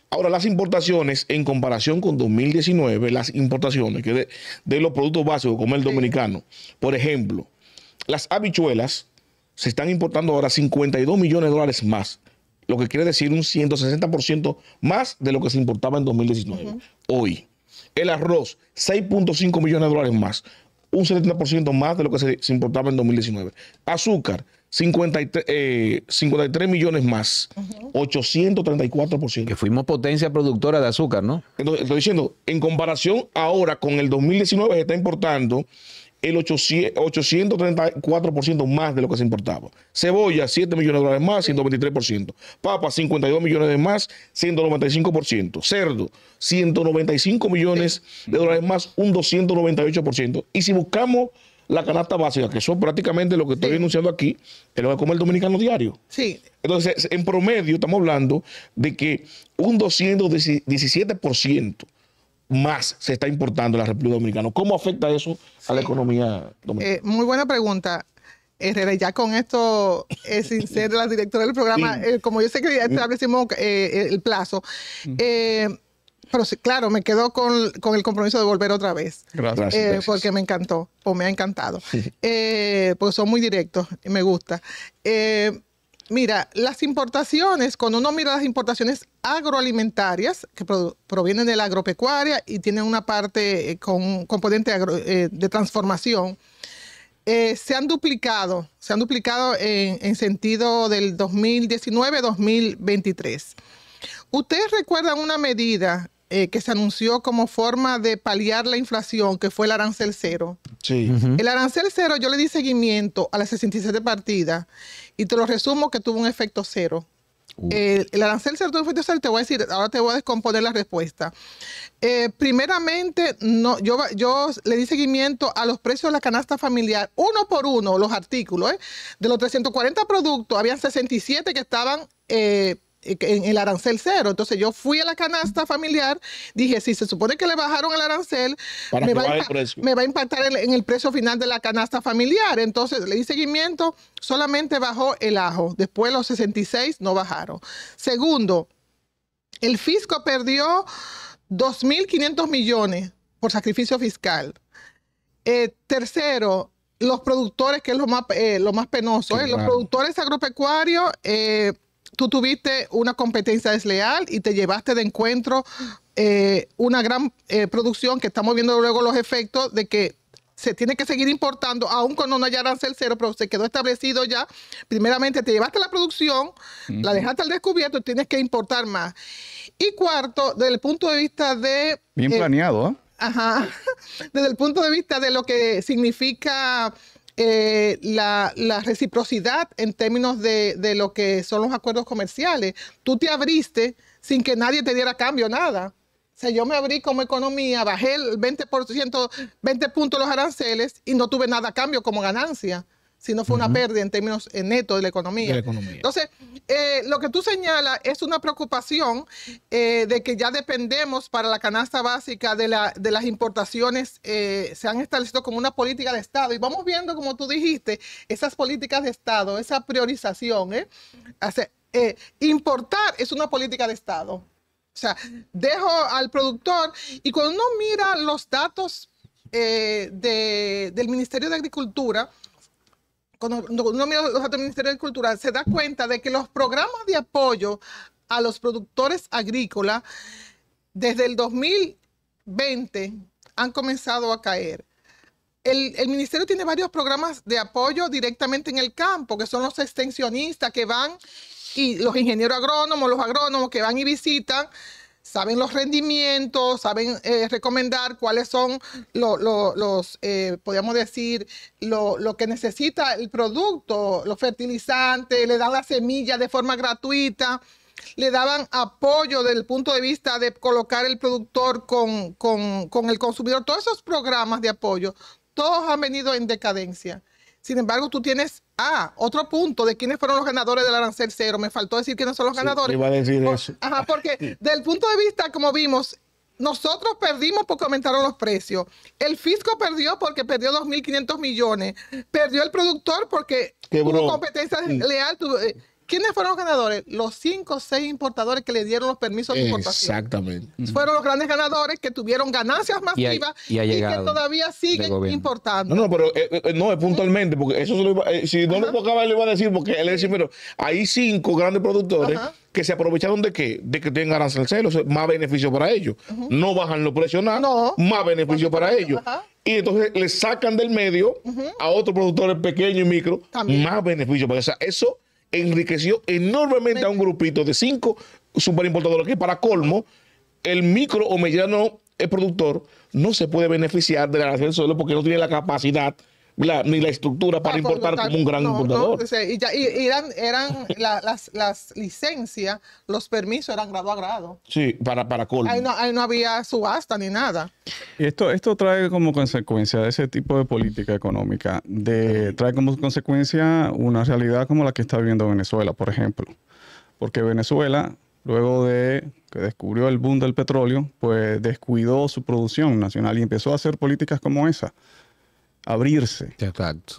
Ahora, las importaciones, en comparación con 2019, las importaciones de, los productos básicos como el dominicano, por ejemplo, las habichuelas se están importando ahora 52 millones de dólares más, lo que quiere decir un 160% más de lo que se importaba en 2019. Hoy, el arroz, 6.5 millones de dólares más, un 70% más de lo que se, importaba en 2019. Azúcar, 53, eh, millones más, 834%. Que fuimos potencia productora de azúcar, ¿no? estoy diciendo, en comparación ahora con el 2019 se está importando el 834% más de lo que se importaba. Cebolla, 7 millones de dólares más, 123%. Papa, 52 millones de más, 195%. Cerdo, 195 millones de dólares más, un 298%. Y si buscamos la canasta básica, que son prácticamente lo que estoy denunciando aquí, te lo a comer el dominicano diario. Sí. Entonces, en promedio estamos hablando de que un 217% más se está importando en la República Dominicana. ¿Cómo afecta eso a la economía eh, dominicana? muy buena pregunta. ya con esto, eh, sin ser la directora del programa, eh, como yo sé que ya establecimos el plazo, pero claro, me quedo con, el compromiso de volver otra vez. porque me encantó, o me ha encantado. porque son muy directos, y me gusta. Mira, las importaciones, cuando uno mira las importaciones agroalimentarias, que provienen de la agropecuaria y tienen una parte eh, con un componente eh, de transformación, eh, se han duplicado, se han duplicado en, en sentido del 2019-2023. Ustedes recuerdan una medida eh, que se anunció como forma de paliar la inflación, que fue el arancel cero. Sí. El arancel cero, yo le di seguimiento a las 67 partidas y te lo resumo que tuvo un efecto cero. Uh. el arancel cero tuvo un efecto cero, te voy a decir, ahora te voy a descomponer la respuesta. Eh, primeramente, no, yo, yo le di seguimiento a los precios de la canasta familiar, uno por uno, los artículos. ¿eh? De los 340 productos, habían 67 que estaban eh, en el arancel cero. Entonces yo fui a la canasta familiar, dije, si se supone que le bajaron el arancel, me va, a impactar en, el precio final de la canasta familiar. Entonces le di seguimiento, solamente bajó el ajo, después los 66 no bajaron. Segundo, el fisco perdió 2.500 millones por sacrificio fiscal. Eh, tercero, los productores, que es lo más, eh, lo penoso, los productores agropecuarios tú tuviste una competencia desleal y te llevaste de encuentro eh, una gran eh, producción que estamos viendo luego los efectos de que se tiene que seguir importando, aun cuando no haya arancel cero, pero se quedó establecido ya. Primeramente, te llevaste la producción, la dejaste al descubierto y tienes que importar más. Y cuarto, desde el punto de vista de... Bien eh, planeado, Ajá. Desde el punto de vista de lo que significa eh, la, la, reciprocidad en términos de, lo que son los acuerdos comerciales. Tú te abriste sin que nadie te diera cambio, nada. O sea, yo me abrí como economía, bajé el 20%, 20 puntos los aranceles y no tuve nada a cambio como ganancia. Si no fue una pérdida en términos eh, netos de la economía. Entonces, eh, lo que tú señalas es una preocupación eh, de que ya dependemos para la canasta básica de, la, de las importaciones, se han establecido como una política de Estado y vamos viendo, como tú dijiste, esas políticas de Estado, esa priorización. ¿eh? importar es una política de Estado. O sea, dejo al productor y cuando uno mira los datos del Ministerio de Agricultura, cuando Ministerio de Cultura, se da cuenta de que los programas de apoyo a los productores agrícolas desde el 2020 han comenzado a caer. El, el, ministerio tiene varios programas de apoyo directamente en el campo, que son los extensionistas que van y los ingenieros agrónomos, los agrónomos que van y visitan saben los rendimientos, saben eh, recomendar cuáles son los, eh, podríamos decir, lo, que necesita el producto, los fertilizantes, le dan las semillas de forma gratuita, le daban apoyo desde el punto de vista de colocar el productor con, con, con el consumidor, todos esos programas de apoyo, todos han venido en decadencia. Sin embargo, tú tienes, ah, otro punto de quiénes fueron los ganadores del arancel cero. Me faltó decir quiénes son los ganadores. iba a decir eso. Ajá, porque del punto de vista, como vimos, nosotros perdimos porque aumentaron los precios. El fisco perdió porque perdió 2.500 millones. Perdió el productor porque competencia leal. Eh, ¿Quiénes fueron los ganadores? Los cinco o seis importadores que le dieron los permisos de importación. Exactamente. Fueron los grandes ganadores que tuvieron ganancias masivas y, que todavía siguen importando. No, no, pero eh, eh, no, no, eh, puntualmente, porque eso si no lo tocaba, le iba a decir, porque él decía, pero hay cinco grandes productores. que se aprovecharon de qué? De que tengan arancelos, más beneficio para ellos. No bajan los precios más beneficio para ellos. Y entonces le sacan del medio a otros productores pequeños y micro, más beneficio para o sea, eso enriqueció enormemente a un grupito de cinco superimportadores que para colmo, el micro o mediano productor no se puede beneficiar de la nación del suelo porque no tiene la capacidad la, ni la estructura para importar como un gran importador. y, ya, eran, las, las, licencias, los permisos eran grado a grado. Sí, para, para Ahí no, no había subasta ni nada. Y esto, esto trae como consecuencia de ese tipo de política económica, de, trae como consecuencia una realidad como la que está viviendo Venezuela, por ejemplo. Porque Venezuela, luego de que descubrió el boom del petróleo, pues descuidó su producción nacional y empezó a hacer políticas como esa abrirse.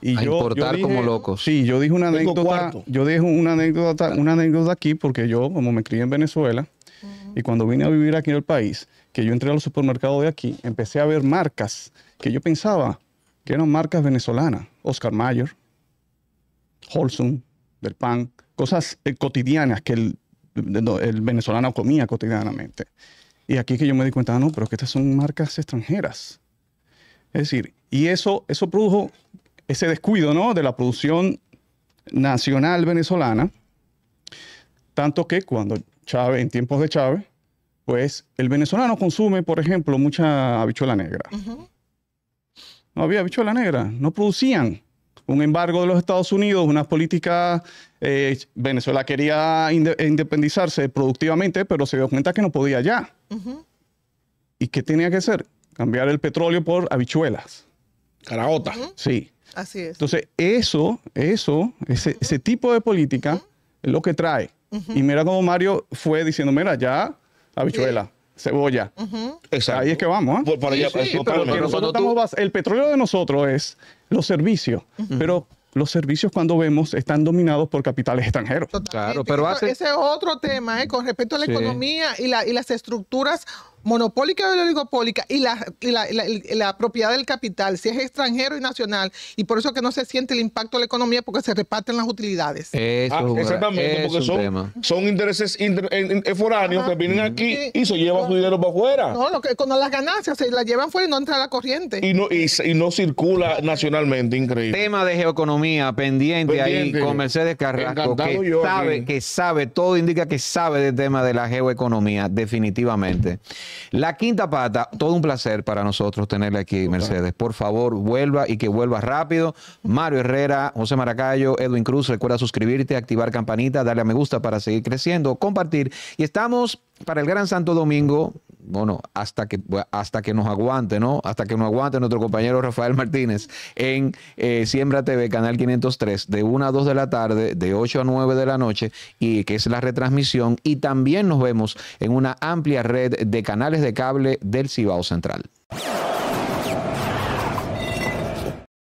Y a importar como locos. Sí, yo dije una anécdota, yo dije una anécdota, una anécdota aquí porque yo, como me crié en Venezuela, y cuando vine a vivir aquí en el país, que yo entré a al supermercado de aquí, empecé a ver marcas que yo pensaba que eran marcas venezolanas, Oscar Mayer, Holson, del pan, cosas eh, cotidianas que el, venezolano comía cotidianamente. Y aquí que yo me di cuenta, ah, no, pero que estas son marcas extranjeras. Es decir, y eso, eso produjo ese descuido ¿no? de la producción nacional venezolana, tanto que cuando Chávez, en tiempos de Chávez, pues el venezolano consume, por ejemplo, mucha habichuela negra. No había habichuela negra, no producían. Un embargo de los Estados Unidos, una política... Eh, Venezuela quería independizarse productivamente, pero se dio cuenta que no podía ya. ¿Y qué tenía que hacer? Cambiar el petróleo por habichuelas. Caraota, sí. Así es. Entonces, eso, eso, ese, ese tipo de política es lo que trae. Y mira cómo Mario fue diciendo, mira, ya, habichuela. cebolla. Exacto. Ahí es que vamos. ¿eh? Por, allá, el petróleo de nosotros es los servicios, pero los servicios cuando vemos están dominados por capitales extranjeros. Claro, pero hace... Ese es otro tema ¿eh? con respecto a la economía y las estructuras monopólica o oligopólica y, la, la, propiedad del capital, si es extranjero y nacional, y por eso que no se siente el impacto de la economía porque se reparten las utilidades. Ah, exactamente, porque son, son, intereses foráneos que vienen aquí y se llevan su dinero para afuera. No, lo que, cuando las ganancias se las llevan fuera y no entra la corriente. Y no, y, no circula nacionalmente, increíble. Tema de geoeconomía pendiente, ahí con Mercedes Carrasco, que sabe, que sabe, todo indica que sabe del tema de la geoeconomía, definitivamente. La quinta pata, todo un placer para nosotros tenerle aquí, Mercedes. Por favor, vuelva y que vuelva rápido. Mario Herrera, José Maracayo, Edwin Cruz, recuerda suscribirte, activar campanita, darle a me gusta para seguir creciendo, compartir. Y estamos para el Gran Santo Domingo, bueno, hasta que, hasta que nos aguante, ¿no? Hasta que nos aguante nuestro compañero Rafael Martínez en eh, Siembra TV, Canal 503, de 1 a 2 de la tarde, de 8 a 9 de la noche, y que es la retransmisión. Y también nos vemos en una amplia red de canales de cable del Cibao Central.